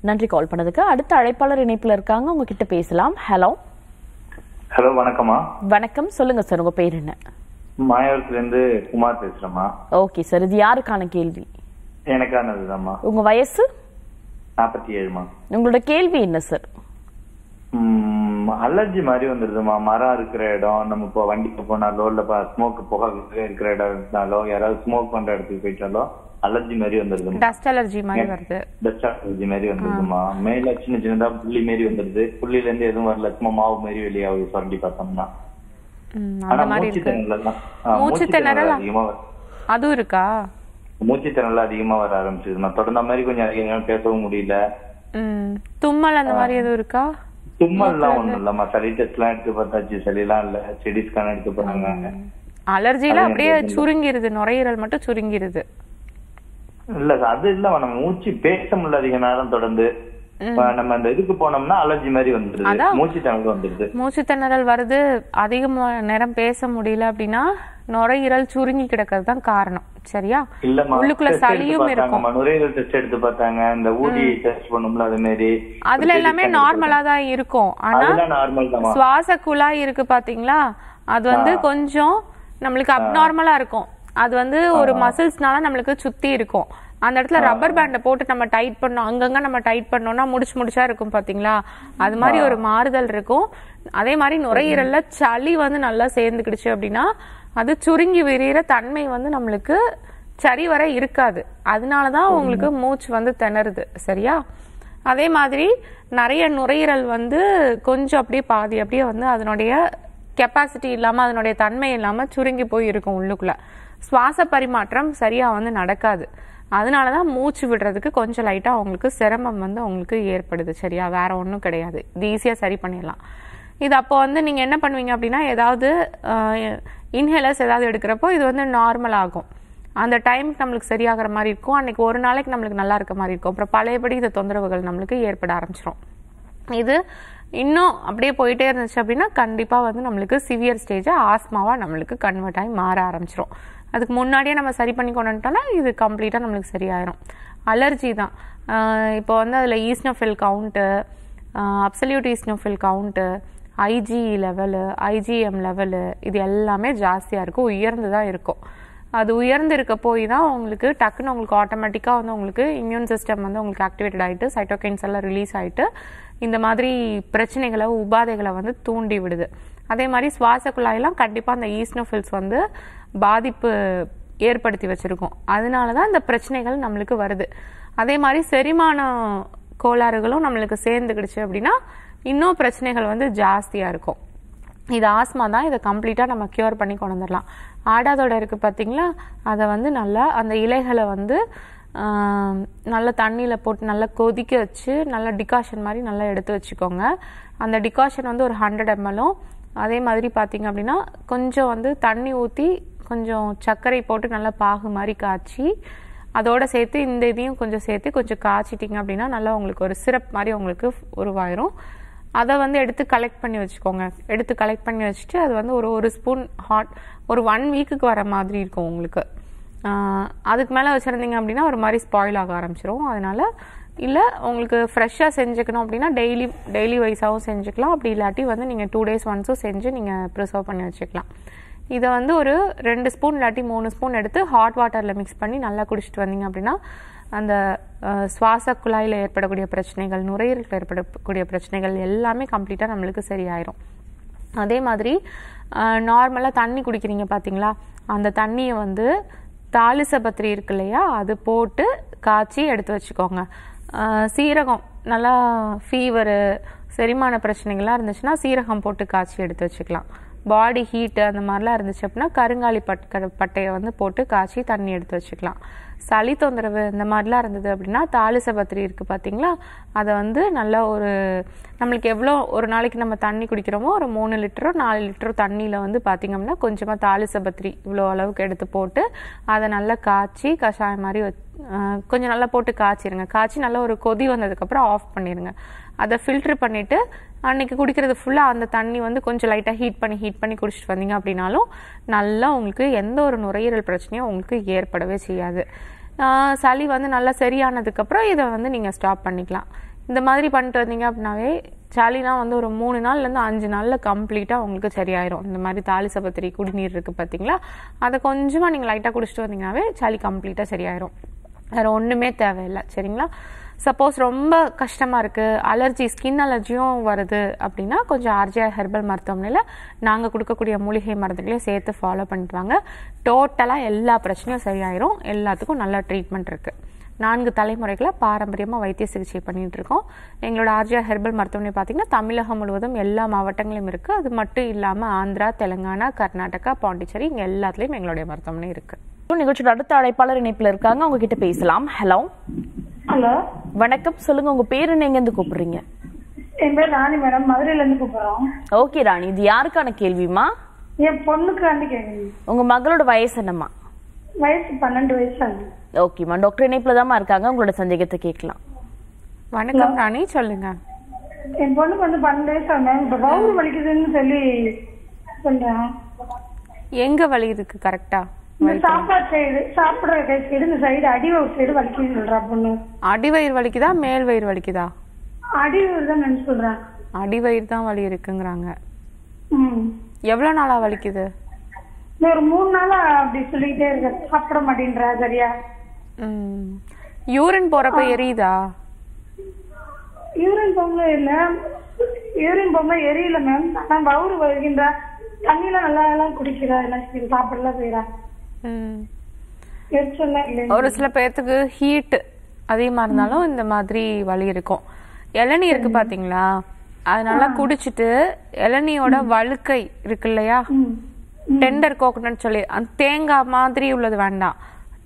நன்றி கால் பண்ணதுக்கு அடுத்த அழைப்பாளர் இணைப்பில் இருக்காங்க உங்ககிட்ட பேசலாம் ஹலோ ஹலோ வணக்கம்மா வணக்கம் சொல்லுங்க சார் உங்க பேர் என்ன மாயாவரத்துல இருந்து குமார் பேசுறேம்மா ஓகே சார் இது யாருக்கான கேள்வி எனக்கானதுதான்மா உங்க வயசு நாற்பத்தி ஏழுமா உங்களோட கேள்வி என்ன சார் அலர்ஜி மாதிரி வந்துருதுமா மரம் இருக்கிற இடம் நம்ம இப்போ வண்டிக்கு போனாலோ இல்ல ஸ்மோக் புக இருக்கிற இடம் இருந்தாலோ யாராவது ஸ்மோக் பண்ற இடத்துக்கு போயிட்டாலோ அலர்ஜி மாதிரி வந்துருது டஸ்ட் அலர்ஜி மாதிரி வருது டஸ்ட் அலர்ஜி மாதிரி வந்துருதுமா மேல சின்ன சின்னதா புள்ளி மாதிரி வந்துருது புள்ளில இருந்து எதுவும் வரல சும்மா மாவு மாதிரி வெளியாகுது சொல்லி பார்த்தோம்னா ஆனா மூச்சு திணறல் மூச்சு திணறல் அதிகமா அதுவும் இருக்கா மூச்சுத்திறன் அதிகமா வர ஆரம்பிச்சது நான் தொடர்ந்த மாதிரி கொஞ்சம் அதிகமா பேசவும் முடியல தும்மல் அந்த மாதிரி எதுவும் இருக்கா தும்மல் எல்லாம் ஒண்ணும் இல்லம்மா சளி டெஸ்ட் எல்லாம் எடுத்து பார்த்தாச்சு சளி எல்லாம் இல்ல செடி ஸ்கேன் எடுத்து பண்ணாங்க அலர்ஜியில அப்படியே சுருங்கிருது நுரையீரல் மட்டும் சுருங்கிருது இல்ல அது இல்ல நம்ம மூச்சு பேச முடியல அதிக நேரம் தொடர்ந்து நம்ம அந்த இதுக்கு போனோம்னா அலர்ஜி மாதிரி வந்துருது மூச்சு திணறல் வந்துருது மூச்சு திணறல் வருது அதிகமா நேரம் பேச முடியல அப்படின்னா நுரையீரல் சுருங்கி கிடக்கிறது தான் காரணம் சரியா உள்ளுக்குள்ள சளியும் இருக்கும் நுரையீரல் டெஸ்ட் எடுத்து பார்த்தாங்க அந்த ஊதி டெஸ்ட் பண்ணும்ல அது மாதிரி அதுல எல்லாமே நார்மலா தான் இருக்கும் ஆனா சுவாச குழாய் இருக்கு பாத்தீங்களா அது வந்து கொஞ்சம் நம்மளுக்கு அப்நார்மலா இருக்கும் அது வந்து ஒரு மசில்ஸ்னால நம்மளுக்கு சுத்தி இருக்கும் அந்த இடத்துல ரப்பர் பேண்டை போட்டு நம்ம டைட் பண்ணோம் அங்கங்க நம்ம டைட் பண்ணோம்னா முடிச்சு முடிச்சா இருக்கும் பாத்தீங்களா அது மாதிரி ஒரு மாறுதல் இருக்கும் அதே மாதிரி நுரையீரல்ல சளி வந்து நல்லா சேர்ந்துக்கிடுச்சு அப்படின்னா அது சுருங்கி விரிகிற தன்மை வந்து நம்மளுக்கு சரி வர இருக்காது அதனால தான் உங்களுக்கு மூச்சு வந்து திணறுது சரியா அதே மாதிரி நிறைய நுரையீரல் வந்து கொஞ்சம் அப்படியே பாதி அப்படியே வந்து அதனுடைய கெப்பாசிட்டி இல்லாமல் அதனுடைய தன்மை இல்லாமல் சுருங்கி போய் இருக்கும் உள்ளுக்குள்ளே சுவாச பரிமாற்றம் சரியாக வந்து நடக்காது அதனால தான் மூச்சு விடுறதுக்கு கொஞ்சம் லைட்டாக அவங்களுக்கு சிரமம் வந்து அவங்களுக்கு ஏற்படுது சரியா வேற ஒன்றும் கிடையாது இது ஈஸியாக சரி பண்ணிடலாம் இது அப்போ வந்து நீங்கள் என்ன பண்ணுவீங்க அப்படின்னா ஏதாவது இன்ஹேலர்ஸ் ஏதாவது எடுக்கிறப்போ இது வந்து நார்மல் ஆகும் அந்த டைமுக்கு நம்மளுக்கு சரியாகிற மாதிரி இருக்கும் அன்றைக்கி ஒரு நாளைக்கு நம்மளுக்கு நல்லா இருக்க மாதிரி இருக்கும் அப்புறம் பழையபடி இந்த தொந்தரவுகள் நம்மளுக்கு ஏற்பட ஆரம்பிச்சிடும் இது இன்னும் அப்படியே போயிட்டே இருந்துச்சு அப்படின்னா கண்டிப்பாக வந்து நம்மளுக்கு சிவியர் ஸ்டேஜாக ஆஸ்மாவாக நம்மளுக்கு கன்வெர்ட் ஆகி மாற ஆரம்பிச்சிடும் அதுக்கு முன்னாடியே நம்ம சரி பண்ணி கொண்டு வந்துட்டோம்னா இது கம்ப்ளீட்டாக நம்மளுக்கு சரியாயிரும் அலர்ஜி தான் இப்போ வந்து அதில் eosinophil count absolute eosinophil count IgE level IgM level இது எல்லாமே ஜாஸ்தியாக இருக்கும் உயர்ந்து தான் இருக்கும் அது உயர்ந்து இருக்க போய் தான் உங்களுக்கு டக்குன்னு உங்களுக்கு ஆட்டோமேட்டிக்காக வந்து உங்களுக்கு இம்யூன் சிஸ்டம் வந்து உங்களுக்கு ஆக்டிவேட்டட் ஆகிட்டு சைட்டோகைன்ஸ் எல்லாம் ரிலீஸ் ஆகிட்டு இந்த மாதிரி பிரச்சனைகளை உபாதைகளை வந்து தூண்டி விடுது அதே மாதிரி சுவாச குழாயெல்லாம் கண்டிப்பாக அந்த ஈஸ்னோஃபில்ஸ் வந்து பாதிப்பு ஏற்படுத்தி வச்சுருக்கோம் அதனால தான் இந்த பிரச்சனைகள் நம்மளுக்கு வருது அதே மாதிரி செரிமான கோளாறுகளும் நம்மளுக்கு சேர்ந்துக்கிடுச்சு அப்படின்னா இன்னும் பிரச்சனைகள் வந்து ஜாஸ்தியாக இருக்கும் இது ஆஸ்மா தான் இதை கம்ப்ளீட்டாக நம்ம க்யூர் பண்ணி கொண்டு வந்துடலாம் ஆடாதோட இருக்குது பார்த்திங்களா அதை வந்து நல்லா அந்த இலைகளை வந்து நல்லா தண்ணியில் போட்டு நல்லா கொதிக்க வச்சு நல்லா டிகாஷன் மாதிரி நல்லா எடுத்து வச்சுக்கோங்க அந்த டிகாஷன் வந்து ஒரு ஹண்ட்ரட் எம்எல்லும் அதே மாதிரி பார்த்திங்க அப்படின்னா கொஞ்சம் வந்து தண்ணி ஊற்றி கொஞ்சம் சர்க்கரை போட்டு நல்லா பாகு மாதிரி காய்ச்சி அதோடு சேர்த்து இந்த இதையும் கொஞ்சம் சேர்த்து கொஞ்சம் காய்ச்சிட்டிங்க அப்படின்னா நல்லா உங்களுக்கு ஒரு சிரப் மாதிரி உங்களுக்கு உருவாயிரும் அதை வந்து எடுத்து கலெக்ட் பண்ணி வச்சுக்கோங்க எடுத்து கலெக்ட் பண்ணி வச்சுட்டு அது வந்து ஒரு ஒரு ஸ்பூன் ஹாட் ஒரு ஒன் வீக்குக்கு வர மாதிரி இருக்கும் உங்களுக்கு அதுக்கு மேலே வச்சுருந்தீங்க அப்படின்னா ஒரு மாதிரி ஸ்பாயில் ஆக ஆரம்பிச்சிடும் அதனால் இல்லை உங்களுக்கு ஃப்ரெஷ்ஷாக செஞ்சுக்கணும் அப்படின்னா டெய்லி டெய்லி வைஸாகவும் செஞ்சுக்கலாம் அப்படி இல்லாட்டி வந்து நீங்கள் டூ டேஸ் ஒன்ஸும் செஞ்சு நீங்கள் ப்ரிசர்வ் பண்ணி வச்சுக்கலாம் இதை வந்து ஒரு ரெண்டு ஸ்பூன் இல்லாட்டி மூணு ஸ்பூன் எடுத்து ஹாட் வாட்டரில் மிக்ஸ் பண்ணி நல்லா குடிச்சிட்டு வந்தீங்க அப்படின்னா அந்த சுவாச குழாயில் ஏற்படக்கூடிய பிரச்சனைகள் நுரையீரலில் ஏற்படக்கூடிய பிரச்சனைகள் எல்லாமே கம்ப்ளீட்டாக நம்மளுக்கு சரியாயிரும் அதே மாதிரி நார்மலாக தண்ணி குடிக்கிறீங்க பார்த்தீங்களா அந்த தண்ணியை வந்து தாலிசபத்திரி இருக்கு இல்லையா அது போட்டு காய்ச்சி எடுத்து வச்சுக்கோங்க சீரகம் நல்லா ஃபீவரு செரிமான பிரச்சனைகள்லாம் இருந்துச்சுன்னா சீரகம் போட்டு காய்ச்சி எடுத்து வச்சுக்கலாம் பாடி ஹீட்டு அந்த மாதிரிலாம் இருந்துச்சு அப்படின்னா கருங்காலி பட்க பட்டையை வந்து போட்டு காய்ச்சி தண்ணி எடுத்து வச்சுக்கலாம் சளி தொந்தரவு இந்த மாதிரிலாம் இருந்தது அப்படின்னா தாலிச பத்திரி இருக்குது பார்த்தீங்களா அதை வந்து நல்லா ஒரு நம்மளுக்கு எவ்வளோ ஒரு நாளைக்கு நம்ம தண்ணி குடிக்கிறோமோ ஒரு மூணு லிட்டரோ நாலு லிட்டரோ தண்ணியில் வந்து பார்த்திங்க அப்படின்னா கொஞ்சமாக தாலிச பத்திரி இவ்வளோ அளவுக்கு எடுத்து போட்டு அதை நல்லா காய்ச்சி கஷாயம் மாதிரி வச் கொஞ்சம் நல்லா போட்டு காய்ச்சிருங்க காய்ச்சி நல்லா ஒரு கொதி வந்ததுக்கப்புறம் ஆஃப் பண்ணிடுங்க அதை ஃபில்ட்ரு பண்ணிவிட்டு அன்றைக்கி குடிக்கிறது ஃபுல்லாக அந்த தண்ணி வந்து கொஞ்சம் லைட்டாக ஹீட் பண்ணி ஹீட் பண்ணி குடிச்சிட்டு வந்தீங்க அப்படின்னாலும் நல்லா உங்களுக்கு எந்த ஒரு நுரையீரல் பிரச்சனையும் உங்களுக்கு ஏற்படவே செய்யாது சளி வந்து நல்லா சரியானதுக்கப்புறம் இதை வந்து நீங்கள் ஸ்டாப் பண்ணிக்கலாம் இந்த மாதிரி பண்ணிட்டு வந்தீங்க அப்படின்னாவே சளிலாம் வந்து ஒரு மூணு நாள்லேருந்து அஞ்சு நாளில் கம்ப்ளீட்டாக உங்களுக்கு சரியாயிரும் இந்த மாதிரி சபத்திரி குடிநீர் இருக்குது பார்த்தீங்களா அதை கொஞ்சமாக நீங்கள் லைட்டாக குடிச்சிட்டு வந்தீங்கன்னாவே சளி கம்ப்ளீட்டாக சரியாயிரும் வேறு ஒன்றுமே தேவையில்லை சரிங்களா சப்போஸ் ரொம்ப கஷ்டமாக இருக்குது அலர்ஜி ஸ்கின் அலர்ஜியும் வருது அப்படின்னா கொஞ்சம் ஆர்ஜியா ஹெர்பல் மருத்துவமனையில் நாங்கள் கொடுக்கக்கூடிய மூலிகை மருந்துகளையும் சேர்த்து ஃபாலோ பண்ணிட்டு டோட்டலாக எல்லா பிரச்சனையும் சரியாயிரும் எல்லாத்துக்கும் நல்ல ட்ரீட்மெண்ட் இருக்குது நான்கு தலைமுறைகளை பாரம்பரியமாக வைத்திய சிகிச்சை பண்ணிகிட்டு இருக்கோம் எங்களோட ஆர்ஜியா ஹெர்பல் மருத்துவமனை பார்த்திங்கன்னா தமிழகம் முழுவதும் எல்லா மாவட்டங்களையும் இருக்குது அது மட்டும் இல்லாமல் ஆந்திரா தெலுங்கானா கர்நாடகா பாண்டிச்சேரி இங்கே எல்லாத்துலேயும் எங்களுடைய மருத்துவமனை இருக்குது நிகழ்ச்சியோட அடுத்த அழைப்பாளர் இணைப்பில் இருக்காங்க அவங்க கிட்ட பேசலாம் ஹலோ ஹலோ வணக்கம் சொல்லுங்க உங்க பேர் என்ன எங்க இருந்து கூப்பிடுறீங்க என் பேர் ராணி மேடம் மதுரையில இருந்து கூப்பிடுறோம் ஓகே ராணி இது யாருக்கான கேள்விமா என் பொண்ணுக்கான கேள்வி உங்க மகளோட வயசு என்னமா வயசு பன்னெண்டு வயசு ஆகுது ஓகேம்மா டாக்டர் இணைப்புல தான் இருக்காங்க உங்களோட சந்தேகத்தை கேட்கலாம் வணக்கம் ராணி சொல்லுங்க என் பொண்ணுக்கு வந்து பன்னெண்டு வயசு ஆகுது வலிக்குதுன்னு சொல்லி சொல்றேன் எங்க வலி இருக்கு கரெக்டா சாப்பாடு சைடு சாப்பிடுற சைடு இந்த சைடு அடிவயிறு சொல்றா பொண்ணு அடிவயிறு வலிக்குதா மேல் வயிறு வலிக்குதா அடிவயிறு தான் சொல்றேன் அடிவயிறு தான் வலி இருக்குங்கிறாங்க எவ்வளவு நாளா வலிக்குது ஒரு மூணு நாளா அப்படி சொல்லிக்கிட்டே இருக்க சாப்பிட மாட்டேன்றா சரியா யூரின் போறப்ப எரியுதா யூரின் பொம்மை இல்ல யூரின் பொம்மை எரியல மேம் நான் வயிறு வருகின்றா தண்ணியெல்லாம் நல்லா எல்லாம் குடிக்கிறா எல்லாம் சாப்பிடலாம் செய்யறா ஒரு சில பேர்த்துக்கு ஹீட் அதிகமா இருந்தாலும் இந்த மாதிரி வலி இருக்கும் இளநீ இருக்கு பாத்தீங்களா அதனால குடிச்சிட்டு இளநியோட வழுக்கை இருக்கு இல்லையா டெண்டர் கோகனட் சொல்லி அந்த தேங்காய் மாதிரி உள்ளது வேண்டாம்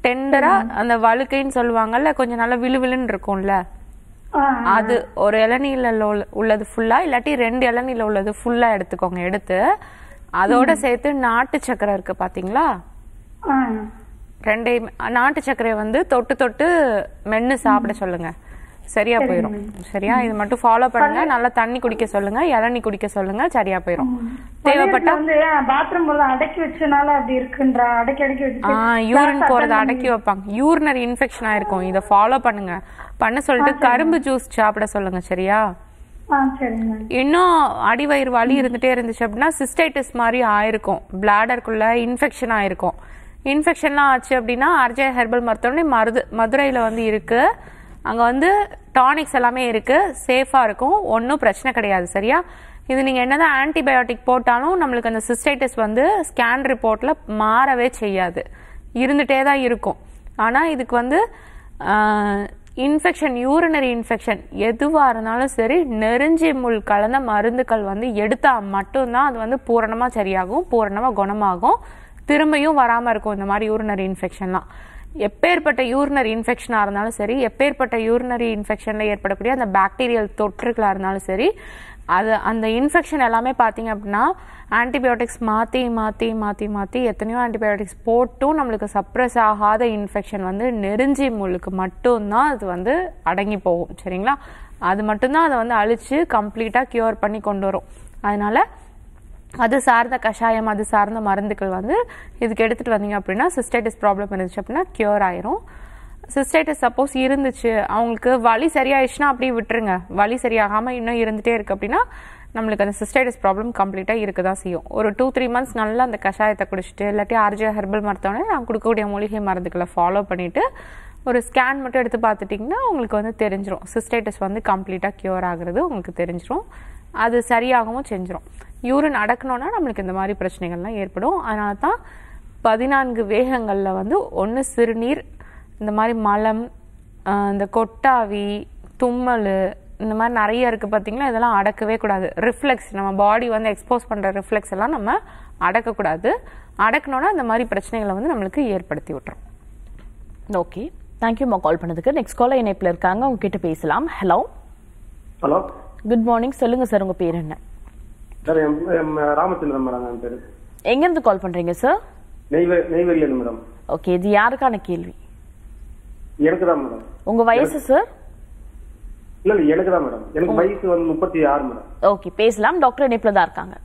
டெண்டரா அந்த வழுக்கைன்னு சொல்லுவாங்கல்ல கொஞ்சம் நல்லா விழுவிழுன்னு இருக்கும்ல அது ஒரு இளநீல உள்ளது ஃபுல்லா இல்லாட்டி ரெண்டு இளநீல உள்ளது ஃபுல்லா எடுத்துக்கோங்க எடுத்து அதோட சேர்த்து நாட்டு சக்கரை இருக்கு பாத்தீங்களா ரெண்டையும் நாட்டு சர்க்கரையை வந்து தொட்டு தொட்டு மென்னு சாப்பிட சொல்லுங்க சரியா போயிடும் சரியா இது மட்டும் ஃபாலோ பண்ணுங்க நல்லா தண்ணி குடிக்க சொல்லுங்க இளநீ குடிக்க சொல்லுங்க சரியா போயிடும் தேவைப்பட்டா வந்து பாத்ரூம் அடக்கி வச்சனால அப்படி அடக்கி அடக்கி வச்சு யூரின் அடக்கி வைப்பாங்க யூரினர் இன்ஃபெக்ஷன் ஆயிருக்கும் இத ஃபாலோ பண்ணுங்க பண்ண சொல்லிட்டு கரும்பு ஜூஸ் சாப்பிட சொல்லுங்க சரியா இன்னும் அடிவயிறு வலி இருந்துட்டே இருந்துச்சு அப்படின்னா சிஸ்டைட்டிஸ் மாதிரி ஆயிருக்கும் பிளாடருக்குள்ள இன்ஃபெக்ஷன் ஆயிருக்கும் இன்ஃபெக்ஷன்லாம் ஆச்சு அப்படின்னா ஆர்ஜே ஹெர்பல் மருத்துவமனை மருது மதுரையில் வந்து இருக்குது அங்கே வந்து டானிக்ஸ் எல்லாமே இருக்குது சேஃபாக இருக்கும் ஒன்றும் பிரச்சனை கிடையாது சரியா இது நீங்கள் தான் ஆன்டிபயோட்டிக் போட்டாலும் நம்மளுக்கு அந்த சிஸ்டைட்டிஸ் வந்து ஸ்கேன் ரிப்போர்ட்டில் மாறவே செய்யாது இருந்துகிட்டே தான் இருக்கும் ஆனால் இதுக்கு வந்து இன்ஃபெக்ஷன் யூரினரி இன்ஃபெக்ஷன் எதுவாக இருந்தாலும் சரி நெருஞ்சி முள் கலந்த மருந்துகள் வந்து எடுத்தால் மட்டும்தான் அது வந்து பூரணமாக சரியாகும் பூரணமாக குணமாகும் திரும்பியும் வராமல் இருக்கும் இந்த மாதிரி யூரினரி இன்ஃபெக்ஷன்லாம் எப்பேற்பட்ட யூரினரி இன்ஃபெக்ஷனாக இருந்தாலும் சரி எப்பேற்பட்ட யூரினரி இன்ஃபெக்ஷனில் ஏற்படக்கூடிய அந்த பாக்டீரியல் தொற்றுகளாக இருந்தாலும் சரி அது அந்த இன்ஃபெக்ஷன் எல்லாமே பார்த்தீங்க அப்படின்னா ஆன்டிபயோட்டிக்ஸ் மாற்றி மாற்றி மாற்றி மாற்றி எத்தனையோ ஆன்டிபயோட்டிக்ஸ் போட்டும் நம்மளுக்கு சப்ரஸ் ஆகாத இன்ஃபெக்ஷன் வந்து நெருஞ்சி முழுக்கு மட்டும்தான் அது வந்து அடங்கி போகும் சரிங்களா அது மட்டும்தான் அதை வந்து அழித்து கம்ப்ளீட்டாக க்யூர் பண்ணி கொண்டு வரும் அதனால் அது சார்ந்த கஷாயம் அது சார்ந்த மருந்துகள் வந்து இதுக்கு எடுத்துகிட்டு வந்தீங்க அப்படின்னா சிஸ்டைட்டிஸ் ப்ராப்ளம் இருந்துச்சு அப்படின்னா க்யூர் ஆயிரும் சிஸ்டைட்டிஸ் சப்போஸ் இருந்துச்சு அவங்களுக்கு வலி சரியாயிடுச்சுன்னா அப்படியே விட்டுருங்க வலி சரியாகாமல் இன்னும் இருந்துகிட்டே இருக்குது அப்படின்னா நம்மளுக்கு அந்த சிஸ்டைட்டஸ் ப்ராப்ளம் கம்ப்ளீட்டாக இருக்க தான் செய்யும் ஒரு டூ த்ரீ மந்த்ஸ் நல்லா அந்த கஷாயத்தை குடிச்சிட்டு இல்லாட்டி ஆர்ஜே ஹெர்பல் மருத்துவனே நான் கொடுக்கக்கூடிய மூலிகை மருந்துகளை ஃபாலோ பண்ணிவிட்டு ஒரு ஸ்கேன் மட்டும் எடுத்து பார்த்துட்டிங்கன்னா உங்களுக்கு வந்து தெரிஞ்சிடும் சிஸ்டைட்டிஸ் வந்து கம்ப்ளீட்டாக க்யூர் ஆகுறது உங்களுக்கு தெரிஞ்சிடும் அது சரியாகவும் செஞ்சிடும் யூரின் அடக்கணும்னா நம்மளுக்கு இந்த மாதிரி பிரச்சனைகள்லாம் ஏற்படும் அதனால தான் பதினான்கு வேகங்களில் வந்து ஒன்று சிறுநீர் இந்த மாதிரி மலம் இந்த கொட்டாவி தும்மல் இந்த மாதிரி நிறைய இருக்குது பார்த்தீங்களா இதெல்லாம் அடக்கவே கூடாது ரிஃப்ளெக்ஸ் நம்ம பாடி வந்து எக்ஸ்போஸ் பண்ணுற ரிஃப்ளெக்ஸ் எல்லாம் நம்ம அடக்கக்கூடாது அடக்கணும்னா இந்த மாதிரி பிரச்சனைகளை வந்து நம்மளுக்கு ஏற்படுத்தி விட்டுரும் ஓகே தேங்க்யூம்மா கால் பண்ணதுக்கு நெக்ஸ்ட் காலை இணைப்பில் இருக்காங்க உங்ககிட்ட பேசலாம் ஹலோ ஹலோ குட் மார்னிங் சொல்லுங்க சார் உங்க பேர் என்ன சார் ராமச்சந்திரன் மேடம் பேர் எங்க இருந்து கால் பண்றீங்க சார் நெய்வேலி இருந்து மேடம் ஓகே இது யாருக்கான கேள்வி எனக்கு தான் மேடம் உங்க வயசு சார் இல்ல இல்ல எனக்கு தான் மேடம் எனக்கு வயசு வந்து முப்பத்தி ஆறு மேடம் ஓகே பேசலாம் டாக்டர் இணைப்புல தான் இருக்காங்க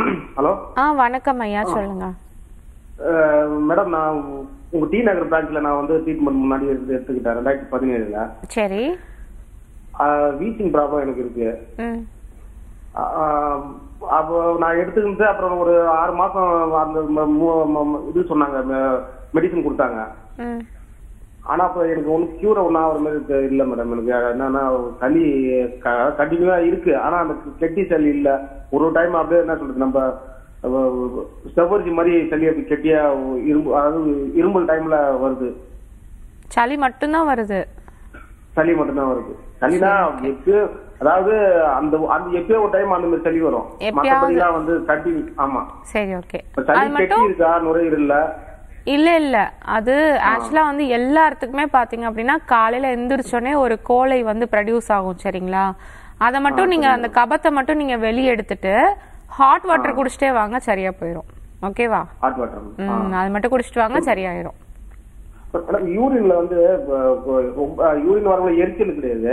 ஹலோ ஆ வணக்கம் ஐயா சொல்லுங்க மேடம் நான் உங்க டி நகர் பிரான்ச்ல நான் வந்து ட்ரீட்மெண்ட் முன்னாடி எடுத்துக்கிட்டேன் ரெண்டாயிரத்தி பதினேழுல சரி வீச்சிங் ப்ராப்ளம் எனக்கு இருக்கு அப்போ நான் எடுத்துக்கிட்டு அப்புறம் ஒரு ஆறு மாசம் அந்த இது சொன்னாங்க மெடிசன் கொடுத்தாங்க ஆனா அப்ப எனக்கு ஒன்றும் கியூர் ஒன்றும் ஆகிற மாதிரி இல்லை மேடம் எனக்கு என்னன்னா சளி கண்டினியூவா இருக்கு ஆனா அந்த கெட்டி சளி இல்லை ஒரு டைம் அப்படியே என்ன சொல்றது நம்ம செவ்வரிசி மாதிரி சளி அப்படி கெட்டியா இரும்பு அதாவது இரும்பல் டைம்ல வருது சளி மட்டும்தான் வருது சளி மட்டும்தான் வருது அதாவது அந்த அந்த எப்பயோ ஒரு டைம் அந்த மாதிரி சளி வரும் வந்து கட்டி ஆமா சரி ஓகே சளி கட்டி இருக்கா நுரையீரல்ல இல்லை இல்லை அது வந்து எல்லாத்துக்குமே அப்படின்னா எந்திரிச்சோடனே ஒரு கோலை வந்து ப்ரொடியூஸ் ஆகும் சரிங்களா அதை மட்டும் நீங்க அந்த கபத்தை மட்டும் நீங்க வெளியே எடுத்துட்டு ஹாட் வாட்டர் குடிச்சிட்டே வாங்க சரியா போயிடும் ஓகேவா ஹாட் வாட்டர் அது மட்டும் குடிச்சிட்டு வாங்க சரியாயிரும் மேடம் யூரின்ல வந்து ரொம்ப யூரின் வரவங்க எரிச்சல் கிடையாது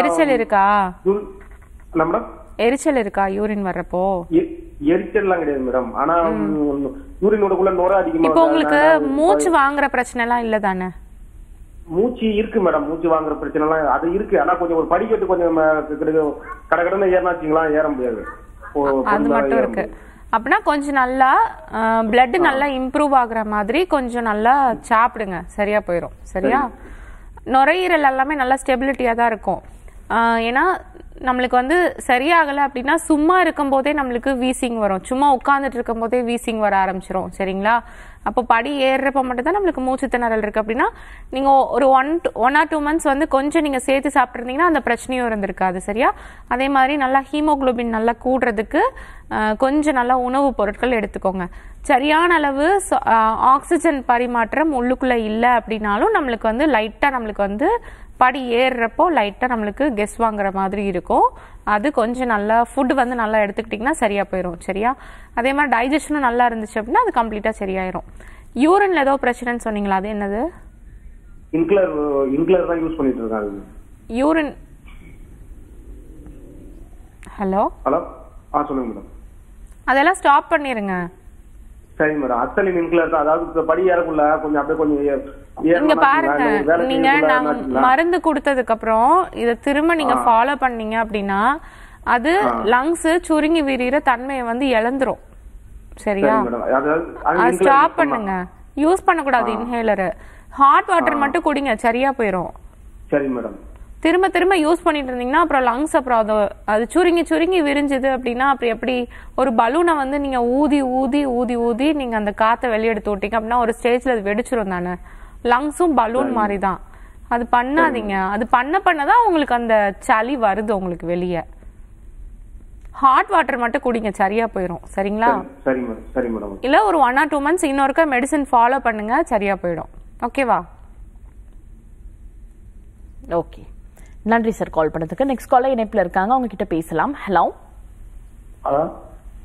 எரிச்சல் இருக்கா மேடம் எரிச்சல் இருக்கா யூரின் வர்றப்போ எல்லாம் கிடையாது மேடம் ஆனா யூரினோட நுர அதிகமா இப்போ உங்களுக்கு மூச்சு வாங்குற பிரச்சனை எல்லாம் இல்ல தானே மூச்சு இருக்கு மேடம் மூச்சு வாங்குற பிரச்சனை எல்லாம் அது இருக்கு ஆனா கொஞ்சம் ஒரு படிக்கட்டு கொஞ்சம் கடகடன்னு ஏறினாச்சுங்களா ஏற முடியாது அது மட்டும் இருக்கு அப்படின்னா கொஞ்சம் நல்லா பிளட் நல்லா இம்ப்ரூவ் ஆகுற மாதிரி கொஞ்சம் நல்லா சாப்பிடுங்க சரியா போயிடும் சரியா நுரையீரல் எல்லாமே நல்லா ஸ்டெபிலிட்டியாக தான் இருக்கும் ஏன்னா நம்மளுக்கு வந்து சரியாகலை அப்படின்னா சும்மா இருக்கும்போதே நம்மளுக்கு வீசிங் வரும் சும்மா உட்காந்துட்டு இருக்கும்போதே வீசிங் வர ஆரம்பிச்சிரும் சரிங்களா அப்போ படி ஏறுறப்ப மட்டும் தான் நம்மளுக்கு மூச்சு திணறல் இருக்குது அப்படின்னா நீங்கள் ஒரு one one or two months வந்து கொஞ்சம் நீங்கள் சேர்த்து சாப்பிட்ருந்தீங்கன்னா அந்த பிரச்சனையும் இருந்திருக்காது சரியா அதே மாதிரி நல்லா ஹீமோக்ளோபின் நல்லா கூடுறதுக்கு கொஞ்சம் நல்லா உணவுப் பொருட்கள் எடுத்துக்கோங்க சரியான அளவு ஆக்சிஜன் பரிமாற்றம் உள்ளுக்குள்ளே இல்லை அப்படின்னாலும் நம்மளுக்கு வந்து லைட்டாக நம்மளுக்கு வந்து படி ஏறுறப்போ லைட்டாக நம்மளுக்கு கெஸ் வாங்குற மாதிரி இருக்கும் அது கொஞ்சம் நல்லா ஃபுட் வந்து நல்லா எடுத்துக்கிட்டிங்கன்னா சரியாக போயிடும் சரியா அதே மாதிரி டைஜஷனும் நல்லா இருந்துச்சு அப்படின்னா அது கம்ப்ளீட்டாக சரியாயிரும் யூரின்ல ஏதோ பிரச்சனைன்னு சொன்னீங்களா அது என்னது இன்க்ளர் இன்க்ளர் தான் யூஸ் பண்ணிட்டு இருக்காங்க யூரின் ஹலோ ஹலோ ஆ சொல்லுங்க மேடம் அதெல்லாம் ஸ்டாப் பண்ணிருங்க சரி மேடம் அத்தலின் இன்க்ளர் தான் அதாவது படி ஏறக்குள்ள கொஞ்சம் அப்படியே கொஞ்சம் நீங்க பாருங்க நீங்க நாங்க மருந்து கொடுத்ததுக்கு அப்புறம் இத திரும்ப நீங்க ஃபாலோ பண்ணீங்க அப்படின்னா அது லங்ஸ் சுருங்கி விரிற தன்மையை வந்து இழந்துரும் சரியா ஸ்டாப் பண்ணுங்க யூஸ் பண்ணக்கூடாது இன்ஹேலர் ஹாட் வாட்டர் மட்டும் குடிங்க சரியா போயிடும் சரி மேடம் திரும்ப திரும்ப யூஸ் பண்ணிட்டு இருந்தீங்கன்னா அப்புறம் லங்ஸ் அப்புறம் அது அது சுருங்கி சுருங்கி விரிஞ்சது அப்படின்னா அப்புறம் எப்படி ஒரு பலூனை வந்து நீங்க ஊதி ஊதி ஊதி ஊதி நீங்க அந்த காத்தை வெளியெடுத்து விட்டீங்க அப்படின்னா ஒரு ஸ்டேஜ்ல அது வெடிச்சிரும் தானே லங்ஸும் பலூன் மாதிரி தான் அது பண்ணாதீங்க அது பண்ண பண்ணதான் உங்களுக்கு அந்த சளி வருது உங்களுக்கு வெளிய ஹாட் வாட்டர் மட்டும் குடிங்க சரியா போயிடும் சரிங்களா இல்ல ஒரு ஒன் ஆர் டூ மந்த்ஸ் இன்னொருக்கா மெடிசன் ஃபாலோ பண்ணுங்க சரியா போயிடும் ஓகேவா ஓகே நன்றி சார் கால் பண்ணதுக்கு நெக்ஸ்ட் கால இணைப்புல இருக்காங்க அவங்க கிட்ட பேசலாம் ஹலோ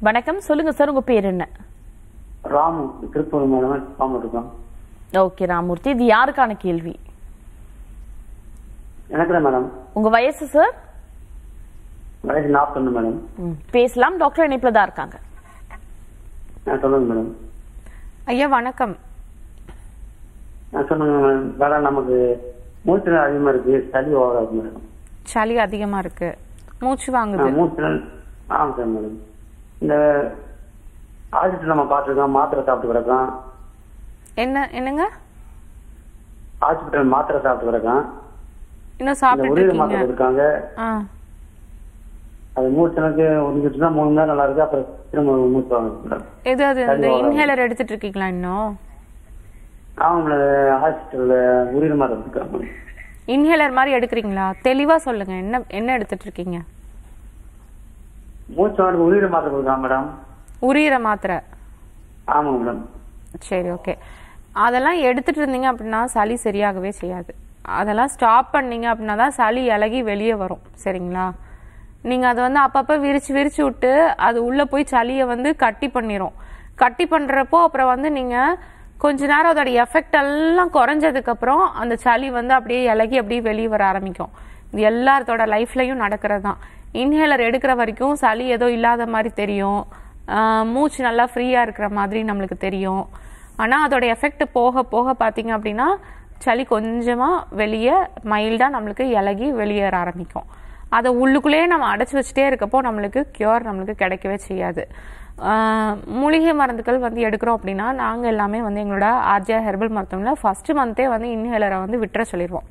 வணக்கம் சொல்லுங்க சார் உங்க பேர் என்ன ராமு திருப்பூர் மாவட்டம் ஓகே ராமூர்த்தி இது யாருக்கான கேள்வி எனக்கு மேடம் உங்க வயசு சார் வயசு நாற்பது மேடம் பேசலாம் டாக்டர் இணைப்புல தான் இருக்காங்க சொல்லுங்க மேடம் ஐயா வணக்கம் சொல்லுங்க மேடம் வேடம் நமக்கு மூச்சு அதிகமா இருக்கு சளி ஓவரா மேடம் சளி அதிகமா இருக்கு மூச்சு வாங்குது மூச்சு ஆமாம் சார் மேடம் இந்த ஆதிட்டு நம்ம பார்த்துருக்கோம் மாத்திரை சாப்பிட்டு கிடக்கோம் என்ன என்னங்க ஹாஸ்பிடல் மாத்திரை சாப்பிட்டு இருக்கேன் இன்னும் சாப்பிட்டு மாத்திரை இருக்காங்க அது மூச்சனுக்கு ஒதுக்கிட்டுனா மூணு நாள் நல்லா இருக்கு அப்புறம் திரும்ப மூச்சு எது அது இந்த இன்ஹேலர் எடுத்துட்டு இருக்கீங்களா இன்னும் அவங்க ஹாஸ்பிட்டல்ல உயிர் மாதிரி இருக்காங்க இன்ஹேலர் மாதிரி எடுக்கிறீங்களா தெளிவா சொல்லுங்க என்ன என்ன எடுத்துட்டு இருக்கீங்க மூச்சு வாங்க உயிர் மாத்திரை கொடுக்கலாம் மேடம் உரிய மாத்திரை ஆமாம் மேடம் சரி ஓகே அதெல்லாம் எடுத்துகிட்டு இருந்தீங்க அப்படின்னா சளி சரியாகவே செய்யாது அதெல்லாம் ஸ்டாப் பண்ணீங்க அப்படின்னா தான் சளி இலகி வெளியே வரும் சரிங்களா நீங்கள் அதை வந்து அப்பப்போ விரிச்சு விரிச்சு விட்டு அது உள்ளே போய் சளியை வந்து கட்டி பண்ணிடும் கட்டி பண்ணுறப்போ அப்புறம் வந்து நீங்கள் கொஞ்ச நேரம் அதோட எஃபெக்ட் எல்லாம் குறைஞ்சதுக்கப்புறம் அந்த சளி வந்து அப்படியே இலகி அப்படியே வெளியே வர ஆரம்பிக்கும் இது எல்லாத்தோட லைஃப்லையும் நடக்கிறது தான் இன்ஹேலர் எடுக்கிற வரைக்கும் சளி ஏதோ இல்லாத மாதிரி தெரியும் மூச்சு நல்லா ஃப்ரீயாக இருக்கிற மாதிரி நம்மளுக்கு தெரியும் ஆனால் அதோடய எஃபெக்ட் போக போக பார்த்தீங்க அப்படின்னா சளி கொஞ்சமாக வெளியே மைல்டாக நம்மளுக்கு இலகி வெளியேற ஆரம்பிக்கும் அதை உள்ளுக்குள்ளேயே நம்ம அடைச்சி வச்சுட்டே இருக்கப்போ நம்மளுக்கு க்யூர் நம்மளுக்கு கிடைக்கவே செய்யாது மூலிகை மருந்துகள் வந்து எடுக்கிறோம் அப்படின்னா நாங்கள் எல்லாமே வந்து எங்களோட ஆர்ஜியா ஹெர்பல் மருத்துவமில் ஃபஸ்ட்டு மந்த்தே வந்து இன்ஹேலரை வந்து விட்டுற சொல்லிடுவோம்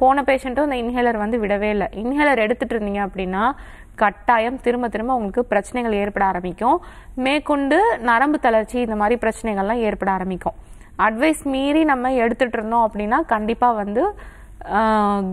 போன பேஷண்ட்டும் அந்த இன்ஹேலர் வந்து விடவே இல்லை இன்ஹேலர் எடுத்துகிட்டு இருந்தீங்க அப்படின்னா கட்டாயம் திரும்ப திரும்ப உங்களுக்கு பிரச்சனைகள் ஏற்பட ஆரம்பிக்கும் மேற்கொண்டு நரம்பு தளர்ச்சி இந்த மாதிரி பிரச்சனைகள்லாம் ஏற்பட ஆரம்பிக்கும் அட்வைஸ் மீறி நம்ம எடுத்துட்டு இருந்தோம் அப்படின்னா கண்டிப்பாக வந்து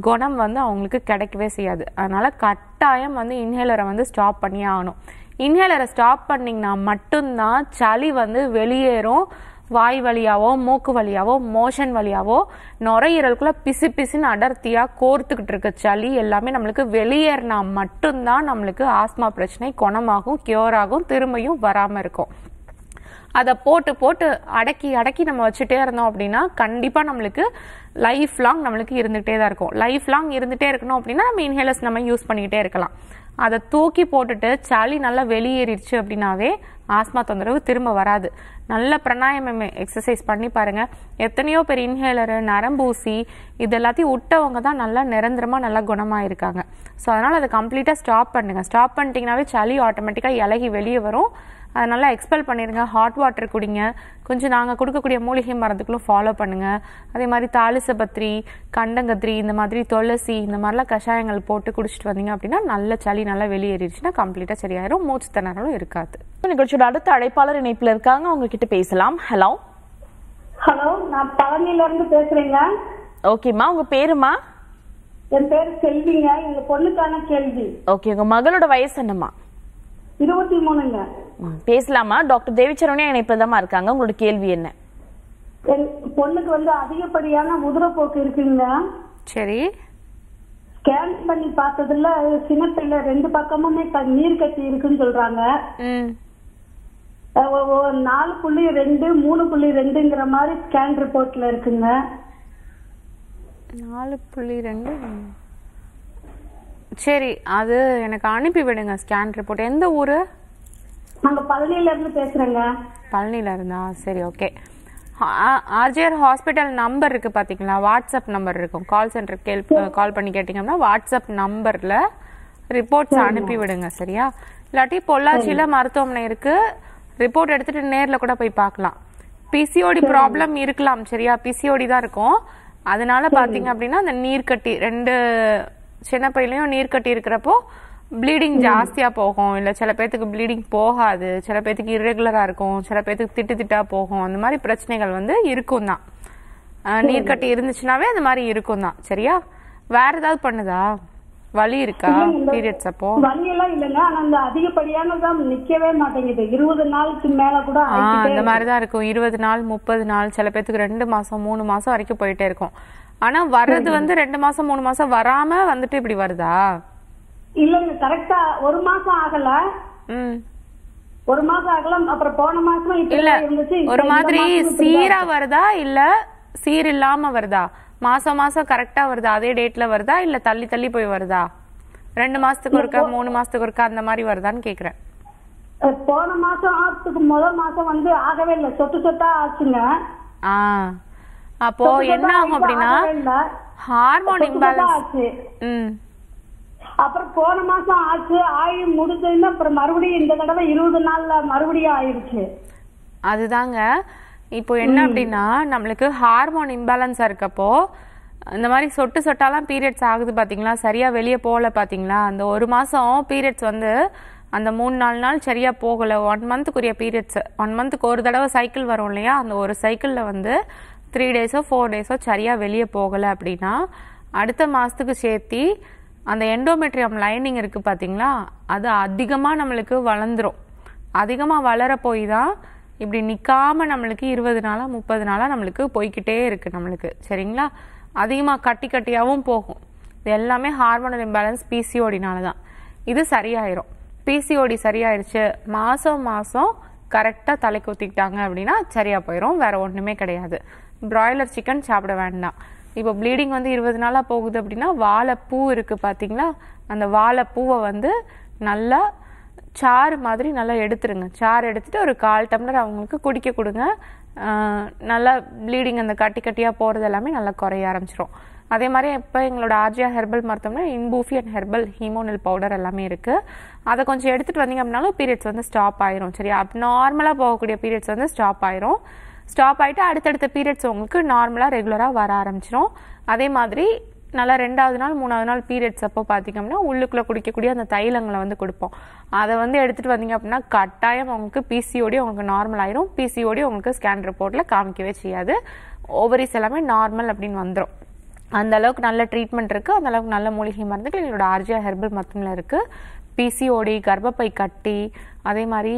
குணம் வந்து அவங்களுக்கு கிடைக்கவே செய்யாது அதனால் கட்டாயம் வந்து இன்ஹேலரை வந்து ஸ்டாப் பண்ணி ஆகணும் இன்ஹேலரை ஸ்டாப் பண்ணிங்கன்னா மட்டும்தான் சளி வந்து வெளியேறும் வாய் வழியாவோ மூக்கு வழியாவோ மோஷன் வழியாவோ நுரையீரலுக்குள்ள பிசு பிசுன்னு அடர்த்தியாக கோர்த்துக்கிட்டு இருக்க சளி எல்லாமே நம்மளுக்கு வெளியேறினா மட்டும்தான் நம்மளுக்கு ஆஸ்மா பிரச்சனை குணமாகும் கியூர் ஆகும் திரும்பியும் வராமல் இருக்கும் அதை போட்டு போட்டு அடக்கி அடக்கி நம்ம வச்சுட்டே இருந்தோம் அப்படின்னா கண்டிப்பாக நம்மளுக்கு லைஃப் லாங் நம்மளுக்கு இருந்துகிட்டே தான் இருக்கும் லைஃப் லாங் இருந்துகிட்டே இருக்கணும் அப்படின்னா நம்ம இன்ஹேலர்ஸ் நம்ம யூஸ் பண்ணிக்கிட்டே இருக்கலாம் அதை தூக்கி போட்டுட்டு சளி நல்லா வெளியேறிடுச்சு அப்படின்னாவே ஆஸ்மா தொந்தரவு திரும்ப வராது நல்ல பிராணாயாமம் எக்ஸசைஸ் பண்ணி பாருங்கள் எத்தனையோ பேர் இன்ஹேலரு நரம்பூசி இது எல்லாத்தையும் விட்டவங்க தான் நல்லா நிரந்தரமாக நல்லா குணமாக இருக்காங்க ஸோ அதனால் அதை கம்ப்ளீட்டாக ஸ்டாப் பண்ணுங்கள் ஸ்டாப் பண்ணிட்டீங்கன்னாவே சளி ஆட்டோமேட்டிக்காக இலகி வெளியே வரும் அதை நல்லா எக்ஸ்பெல் பண்ணிடுங்க ஹாட் வாட்டர் குடிங்க கொஞ்சம் நாங்கள் கொடுக்கக்கூடிய மூலிகை மரத்துக்களும் ஃபாலோ பண்ணுங்கள் அதே மாதிரி பத்திரி கண்டங்கத்திரி இந்த மாதிரி துளசி இந்த மாதிரிலாம் கஷாயங்கள் போட்டு குடிச்சிட்டு வந்தீங்க அப்படின்னா நல்ல சளி நல்லா வெளியேறிடுச்சுன்னா கம்ப்ளீட்டாக சரியாயிரும் மூச்சு திணறலும் இருக்காது நிகழ்ச்சியோட அடுத்த அழைப்பாளர் இணைப்பில் இருக்காங்க உங்ககிட்ட பேசலாம் ஹலோ ஹலோ நான் பழனில இருந்து பேசுறேங்க ஓகேம்மா உங்க பேருமா என் பேர் செல்விங்க எங்க பொண்ணுக்கான கேள்வி ஓகே உங்க மகளோட வயசு என்னம்மா இருபத்தி மூணுங்க பேசலாமா டாக்டர் தேவிச்சரவனே இணைப்பதமா இருக்காங்க உங்களோட கேள்வி என்ன பொண்ணுக்கு வந்து அதிகப்படியான உதிரப்போக்கு இருக்குங்க சரி ஸ்கேன் பண்ணி பார்த்ததுல சின்னத்துல ரெண்டு பக்கமுமே நீர் கட்டி இருக்குன்னு சொல்றாங்க நாலு புள்ளி ரெண்டு மூணு புள்ளி ரெண்டுங்கிற மாதிரி ஸ்கேன் ரிப்போர்ட்ல இருக்குங்க நாலு புள்ளி ரெண்டு சரி அது எனக்கு அனுப்பி விடுங்க ஸ்கேன் ரிப்போர்ட் எந்த ஊரு நாங்க பழனில இருந்து பேசுறேங்க பழனில இருந்தா சரி ஓகே ஆர்ஜிஆர் ஹாஸ்பிட்டல் நம்பர் இருக்கு பாத்தீங்களா வாட்ஸ்அப் நம்பர் இருக்கும் கால் சென்டர் கேள் கால் பண்ணி கேட்டீங்கன்னா வாட்ஸ்அப் நம்பர்ல ரிப்போர்ட்ஸ் அனுப்பி விடுங்க சரியா இல்லாட்டி பொள்ளாச்சியில மருத்துவமனை இருக்கு ரிப்போர்ட் எடுத்துட்டு நேர்ல கூட போய் பார்க்கலாம் பிசிஓடி ப்ராப்ளம் இருக்கலாம் சரியா பிசிஓடி தான் இருக்கும் அதனால பாத்தீங்க அப்படின்னா அந்த நீர்க்கட்டி ரெண்டு சின்ன பையிலையும் நீர்க்கட்டி இருக்கிறப்போ ப்ளீடிங் ஜாஸ்தியாக போகும் இல்லை சில பேர்த்துக்கு ப்ளீடிங் போகாது சில பேர்த்துக்கு இரெகுலராக இருக்கும் சில பேர்த்துக்கு திட்டு திட்டாக போகும் அந்த மாதிரி பிரச்சனைகள் வந்து இருக்கும் தான் நீர்க்கட்டி இருந்துச்சுனாவே அந்த மாதிரி இருக்கும் தான் சரியா வேற ஏதாவது பண்ணுதா வலி இருக்கா பீரியட்ஸ் அப்போ வலி எல்லாம் இல்லைங்க ஆனா அந்த தான் நிக்கவே மாட்டேங்குது இருபது நாளுக்கு மேல கூட அந்த மாதிரிதான் இருக்கும் இருபது நாள் முப்பது நாள் சில பேத்துக்கு ரெண்டு மாசம் மூணு மாசம் வரைக்கும் போயிட்டே இருக்கும் ஆனா வர்றது வந்து ரெண்டு மாசம் மூணு மாசம் வராம வந்துட்டு இப்படி வருதா இல்லங்க கரெக்டா ஒரு மாசம் ஆகல ஒரு மாசம் ஆகல அப்புறம் போன மாசம் இல்ல ஒரு மாதிரி சீரா வருதா இல்ல சீர் இல்லாம வருதா மாசம் மாசம் கரெக்டா வருதா அதே டேட்ல வருதா இல்ல தள்ளி தள்ளி போய் வருதா ரெண்டு மாசத்துக்கு ஒருக்கா மூணு மாசத்துக்கு ஒருக்கா அந்த மாதிரி வருதான்னு கேக்குறேன் போன மாசம் ஆத்துக்கு முதல் மாசம் வந்து ஆகவே இல்ல சொத்து சொத்தா ஆச்சுங்க அப்போ என்ன ஆகும் அப்படின்னா ஹார்மோன் இம்பாலன்ஸ் அப்புறம் போன மாசம் ஆச்சு ஆயி முடிஞ்சதுன்னு அப்புறம் மறுபடியும் இந்த தடவை இருபது நாள்ல மறுபடியும் ஆயிடுச்சு அதுதாங்க இப்போ என்ன அப்படின்னா நம்மளுக்கு ஹார்மோன் இம்பேலன்ஸா இருக்கப்போ இந்த மாதிரி சொட்டு சொட்டாலாம் பீரியட்ஸ் ஆகுது பார்த்தீங்களா சரியாக வெளியே போகல பார்த்தீங்களா அந்த ஒரு மாதம் பீரியட்ஸ் வந்து அந்த மூணு நாலு நாள் சரியாக போகலை ஒன் மந்த்துக்குரிய பீரியட்ஸ் ஒன் மந்த்துக்கு ஒரு தடவை சைக்கிள் வரும் இல்லையா அந்த ஒரு சைக்கிளில் வந்து த்ரீ டேஸோ ஃபோர் டேஸோ சரியாக வெளியே போகலை அப்படின்னா அடுத்த மாதத்துக்கு சேர்த்தி அந்த எண்டோமெட்ரியம் லைனிங் இருக்குது பார்த்தீங்களா அது அதிகமாக நம்மளுக்கு வளர்ந்துடும் அதிகமாக வளர போய் தான் இப்படி நிற்காமல் நம்மளுக்கு இருபது நாளாக முப்பது நாளாக நம்மளுக்கு போய்கிட்டே இருக்குது நம்மளுக்கு சரிங்களா அதிகமாக கட்டி கட்டியாகவும் போகும் இது எல்லாமே ஹார்மோனல் இம்பேலன்ஸ் பிசிஓடினால தான் இது சரியாயிரும் பிசிஓடி சரியாயிருச்சு மாதம் மாதம் கரெக்டாக தலைக்கு ஊற்றிக்கிட்டாங்க அப்படின்னா சரியாக போயிடும் வேறு ஒன்றுமே கிடையாது ப்ராய்லர் சிக்கன் சாப்பிட வேண்டாம் இப்போ ப்ளீடிங் வந்து இருபது நாளாக போகுது அப்படின்னா வாழைப்பூ இருக்குது பார்த்தீங்களா அந்த வாழைப்பூவை வந்து நல்லா சாறு மாதிரி நல்லா எடுத்துருங்க சாறு எடுத்துகிட்டு ஒரு கால் டம்ளர் அவங்களுக்கு குடிக்க கொடுங்க நல்லா ப்ளீடிங் அந்த கட்டி கட்டியாக போகிறது எல்லாமே நல்லா குறைய ஆரம்பிச்சிடும் அதே மாதிரி இப்போ எங்களோட ஆர்ஜியா ஹெர்பல் மருத்துவம்னா இன்பூஃபி அண்ட் ஹெர்பல் ஹீமோனல் பவுடர் எல்லாமே இருக்குது அதை கொஞ்சம் எடுத்துகிட்டு வந்தீங்க அப்படின்னாலும் பீரியட்ஸ் வந்து ஸ்டாப் ஆயிரும் சரி அப் நார்மலாக போகக்கூடிய பீரியட்ஸ் வந்து ஸ்டாப் ஆயிரும் ஸ்டாப் ஆகிட்டு அடுத்தடுத்த பீரியட்ஸ் உங்களுக்கு நார்மலாக ரெகுலராக வர ஆரம்பிச்சிடும் அதே மாதிரி நல்லா ரெண்டாவது நாள் மூணாவது நாள் பீரியட்ஸ் அப்போ பார்த்திங்கம்னா உள்ளுக்குள்ளே குடிக்கக்கூடிய அந்த தைலங்களை வந்து கொடுப்போம் அதை வந்து எடுத்துகிட்டு வந்தீங்க அப்படின்னா கட்டாயம் அவங்களுக்கு பிசிஓடி உங்களுக்கு நார்மல் ஆயிரும் பிசிஓடி உங்களுக்கு ஸ்கேன் ரிப்போர்ட்டில் காமிக்கவே செய்யாது ஓவரிஸ் எல்லாமே நார்மல் அப்படின்னு வந்துடும் அந்த அளவுக்கு நல்ல ட்ரீட்மெண்ட் இருக்குது அந்த அளவுக்கு நல்ல மூலிகை மருந்துகள் எங்களோட ஆர்ஜியா ஹெர்பல் மருத்துவமில் இருக்குது பிசிஓடி கர்ப்பப்பை கட்டி அதே மாதிரி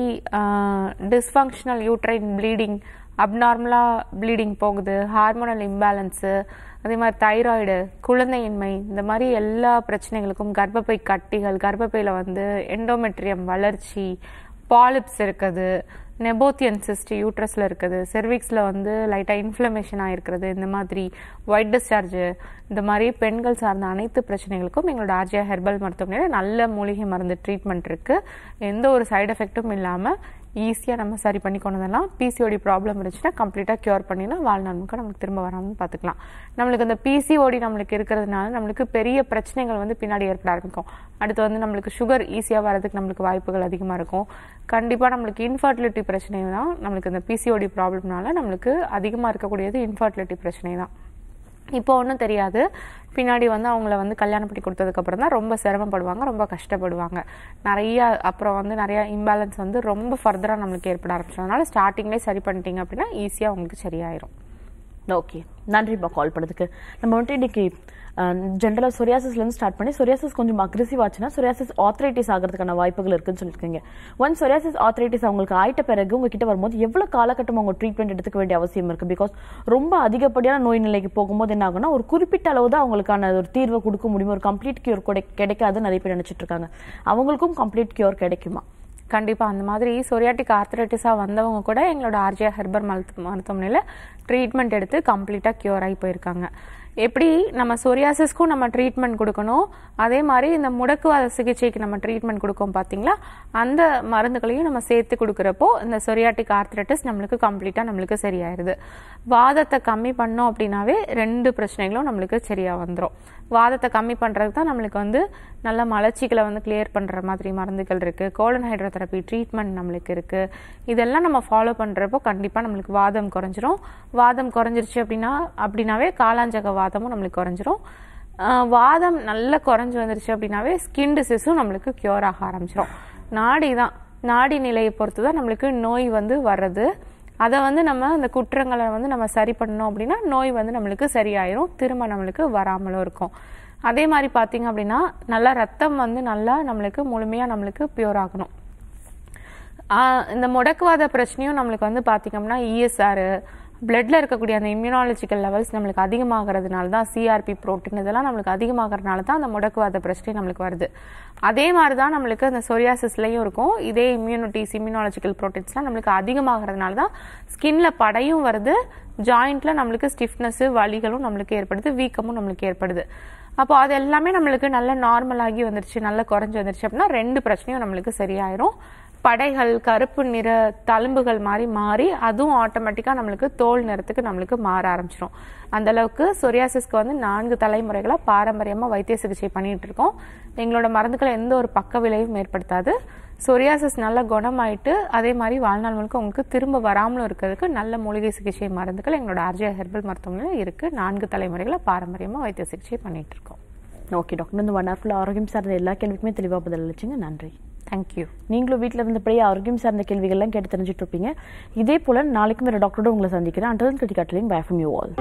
டிஸ்ஃபங்க்ஷனல் யூட்ரைன் ப்ளீடிங் அப்நார்மலாக ப்ளீடிங் போகுது ஹார்மோனல் இம்பேலன்ஸு அதே மாதிரி தைராய்டு குழந்தையின்மை இந்த மாதிரி எல்லா பிரச்சனைகளுக்கும் கர்ப்பப்பை கட்டிகள் கர்ப்பப்பையில் வந்து எண்டோமெட்ரியம் வளர்ச்சி பாலிப்ஸ் இருக்குது நெபோத்தியன் சிஸ்ட் யூட்ரஸில் இருக்குது செர்விக்ஸில் வந்து லைட்டாக இன்ஃப்ளமேஷன் ஆகிருக்கிறது இந்த மாதிரி ஒயிட் டிஸ்சார்ஜு இந்த மாதிரி பெண்கள் சார்ந்த அனைத்து பிரச்சனைகளுக்கும் எங்களோட ஆர்ஜியா ஹெர்பல் மருத்துவமனையில் நல்ல மூலிகை மருந்து ட்ரீட்மெண்ட் இருக்குது எந்த ஒரு சைடு எஃபெக்ட்டும் இல்லாமல் ஈஸியாக நம்ம சரி பண்ணி கொண்டதெல்லாம் பிசிஓடி ப்ராப்ளம் இருந்துச்சுன்னா கம்ப்ளீட்டாக க்யூர் பண்ணிடலாம் வாழ்நாள் முக்க நமக்கு திரும்ப வராமல் பார்த்துக்கலாம் நம்மளுக்கு அந்த பிசிஓடி நம்மளுக்கு இருக்கிறதுனால நம்மளுக்கு பெரிய பிரச்சனைகள் வந்து பின்னாடி ஏற்பட ஆரம்பிக்கும் அடுத்து வந்து நம்மளுக்கு சுகர் ஈஸியாக வரதுக்கு நம்மளுக்கு வாய்ப்புகள் அதிகமாக இருக்கும் கண்டிப்பாக நம்மளுக்கு இன்ஃபர்டிலிட்டி பிரச்சனை தான் நம்மளுக்கு இந்த பிசிஓடி ப்ராப்ளம்னால நம்மளுக்கு அதிகமாக இருக்கக்கூடியது இன்ஃபர்டிலிட்டி பிரச்சனை தான் இப்போ ஒன்றும் தெரியாது பின்னாடி வந்து அவங்கள வந்து கல்யாணம் பண்ணி கொடுத்ததுக்கப்புறம் தான் ரொம்ப சிரமப்படுவாங்க ரொம்ப கஷ்டப்படுவாங்க நிறையா அப்புறம் வந்து நிறையா இம்பேலன்ஸ் வந்து ரொம்ப ஃபர்தராக நம்மளுக்கு ஏற்பட அதனால் ஸ்டார்டிங்லேயே சரி பண்ணிட்டீங்க அப்படின்னா ஈஸியாக உங்களுக்கு சரியாயிரும் ஓகே நன்றிப்பா கால் பண்ணதுக்கு நம்ம வந்துட்டு இன்றைக்கி ஜென்ரலாக சொரியாசிஸ்லேருந்து ஸ்டார்ட் பண்ணி சொரியாசிஸ் கொஞ்சம் அக்ரெசிவ் ஆச்சுன்னா சொரியாசிஸ் ஆத்தரைட்டிஸ் ஆகிறதுக்கான வாய்ப்புகள் இருக்குன்னு சொல்லியிருக்கீங்க ஒன் சொரியாசிஸ் ஆத்தரைட்டிஸ் அவங்களுக்கு ஆயிட்ட பிறகு உங்ககிட்ட வரும்போது எவ்வளோ காலகட்டம் அவங்க ட்ரீட்மெண்ட் எடுத்துக்க வேண்டிய அவசியம் இருக்குது பிகாஸ் ரொம்ப அதிகப்படியான நோய் நிலைக்கு போகும்போது என்ன ஆகும்னா ஒரு குறிப்பிட்ட அளவு தான் அவங்களுக்கான ஒரு தீர்வை கொடுக்க முடியும் ஒரு கம்ப்ளீட் கியூர் கூட கிடைக்காதுன்னு நிறைய பேர் நினச்சிட்டு இருக்காங்க அவங்களுக்கும் கம்ப்ளீட் கியூர் கிடைக்குமா கண்டிப்பாக அந்த மாதிரி சொரியாட்டிக் ஆர்த்தரைட்டிஸாக வந்தவங்க கூட எங்களோட ஆர்ஜியா ஹெர்பர் மருத்து மருத்துவமனையில் ட்ரீட்மெண்ட் எடுத்து கம்ப்ளீட்டாக க்யூர் ஆகி போயிருக்காங்க எப்படி நம்ம சோரியாசிஸ்க்கும் நம்ம ட்ரீட்மெண்ட் கொடுக்கணும் அதே மாதிரி இந்த முடக்குவாத சிகிச்சைக்கு நம்ம ட்ரீட்மெண்ட் கொடுக்கோம் பார்த்தீங்களா அந்த மருந்துகளையும் நம்ம சேர்த்து கொடுக்குறப்போ இந்த சொரியாட்டிக் ஆர்த்ரட்டிஸ் நம்மளுக்கு கம்ப்ளீட்டாக நம்மளுக்கு சரியாயிருது வாதத்தை கம்மி பண்ணோம் அப்படின்னாவே ரெண்டு பிரச்சனைகளும் நம்மளுக்கு சரியாக வந்துடும் வாதத்தை கம்மி பண்ணுறது தான் நம்மளுக்கு வந்து நல்ல மலர்ச்சிகளை வந்து கிளியர் பண்ணுற மாதிரி மருந்துகள் இருக்குது கோலன் ஹைட்ரோதெரப்பி ட்ரீட்மெண்ட் நம்மளுக்கு இருக்குது இதெல்லாம் நம்ம ஃபாலோ பண்ணுறப்போ கண்டிப்பாக நம்மளுக்கு வாதம் குறைஞ்சிரும் வாதம் குறைஞ்சிருச்சு அப்படின்னா அப்படின்னாவே காலாஞ்சக வாதமும் நம்மளுக்கு குறைஞ்சிரும் வாதம் நல்லா குறைஞ்சி வந்துருச்சு அப்படின்னாவே ஸ்கின் டிசீஸும் நம்மளுக்கு க்யூர் ஆக ஆரம்பிச்சிடும் நாடி தான் நாடி நிலையை பொறுத்து தான் நம்மளுக்கு நோய் வந்து வர்றது அதை வந்து நம்ம அந்த குற்றங்களை வந்து நம்ம சரி பண்ணோம் அப்படின்னா நோய் வந்து நம்மளுக்கு சரியாயிரும் திரும்ப நம்மளுக்கு வராமலும் இருக்கும் அதே மாதிரி பார்த்திங்க அப்படின்னா நல்லா ரத்தம் வந்து நல்லா நம்மளுக்கு முழுமையாக நம்மளுக்கு பியூர் ஆகணும் இந்த முடக்குவாத பிரச்சனையும் நம்மளுக்கு வந்து பார்த்திங்க அப்படின்னா இஎஸ்ஆர் e பிளட்டில் இருக்கக்கூடிய அந்த இம்யூனாலஜிக்கல் லெவல்ஸ் நம்மளுக்கு அதிகமாகிறதுனால தான் சிஆர்பி ப்ரோட்டீன் இதெல்லாம் நம்மளுக்கு அதிகமாகிறதுனால தான் அந்த முடக்குவாத பிரச்சனை நம்மளுக்கு வருது அதே மாதிரி தான் நம்மளுக்கு அந்த சொரியாசிஸ்லையும் இருக்கும் இதே இம்யூனிட்டிஸ் இம்யூனாலஜிக்கல் ப்ரோட்டீன்ஸ்லாம் நம்மளுக்கு அதிகமாகிறதுனால தான் ஸ்கின்ல படையும் வருது ஜாயிண்ட்ல நம்மளுக்கு ஸ்டிஃப்னஸ் வலிகளும் நம்மளுக்கு ஏற்படுது வீக்கமும் நம்மளுக்கு ஏற்படுது அப்போ அது எல்லாமே நம்மளுக்கு நல்ல நார்மலாகி வந்துருச்சு நல்லா குறைஞ்சி வந்துருச்சு அப்படின்னா ரெண்டு பிரச்சனையும் நம்மளுக்கு சரியாயிரும் படைகள் கருப்பு நிற தழும்புகள் மாதிரி மாறி அதுவும் ஆட்டோமேட்டிக்காக நம்மளுக்கு தோல் நிறத்துக்கு நம்மளுக்கு மாற ஆரம்பிச்சிடும் அந்தளவுக்கு சொரியாசிஸ்க்கு வந்து நான்கு தலைமுறைகளாக பாரம்பரியமாக வைத்திய சிகிச்சை பண்ணிகிட்டு இருக்கோம் எங்களோட மருந்துக்களை எந்த ஒரு பக்க விளைவும் ஏற்படுத்தாது சொரியாசிஸ் நல்லா குணமாயிட்டு அதே மாதிரி வாழ்நாள் முழுக்க உங்களுக்கு திரும்ப வராமலும் இருக்கிறதுக்கு நல்ல மூலிகை சிகிச்சை மருந்துகள் எங்களோட அர்ஜய ஹெர்பல் மருத்துவமனையில் இருக்குது நான்கு தலைமுறைகளை பாரம்பரியமாக வைத்திய சிகிச்சை பண்ணிகிட்டு இருக்கோம் ஓகே டாக்டர் இந்த வண்டர்ஃபுல் ஆரோக்கியம் சார்ந்த எல்லா கேள்விக்குமே தெளிவாக பதில் அளிச்சிங்க நன்றி தேங்க்யூ நீங்களும் வீட்டில் இருந்தபடியே ஆரோக்கியம் சார்ந்த கேள்விகள்லாம் கேட்டு தெரிஞ்சுட்டு இருப்பீங்க இதே போல் நாளைக்கும் வேறு டாக்டரோட உங்களை சந்திக்கிறேன் அண்டர் கிரிட்டிகாட்லிங் பை ஃப்ரம் யூ ஆல்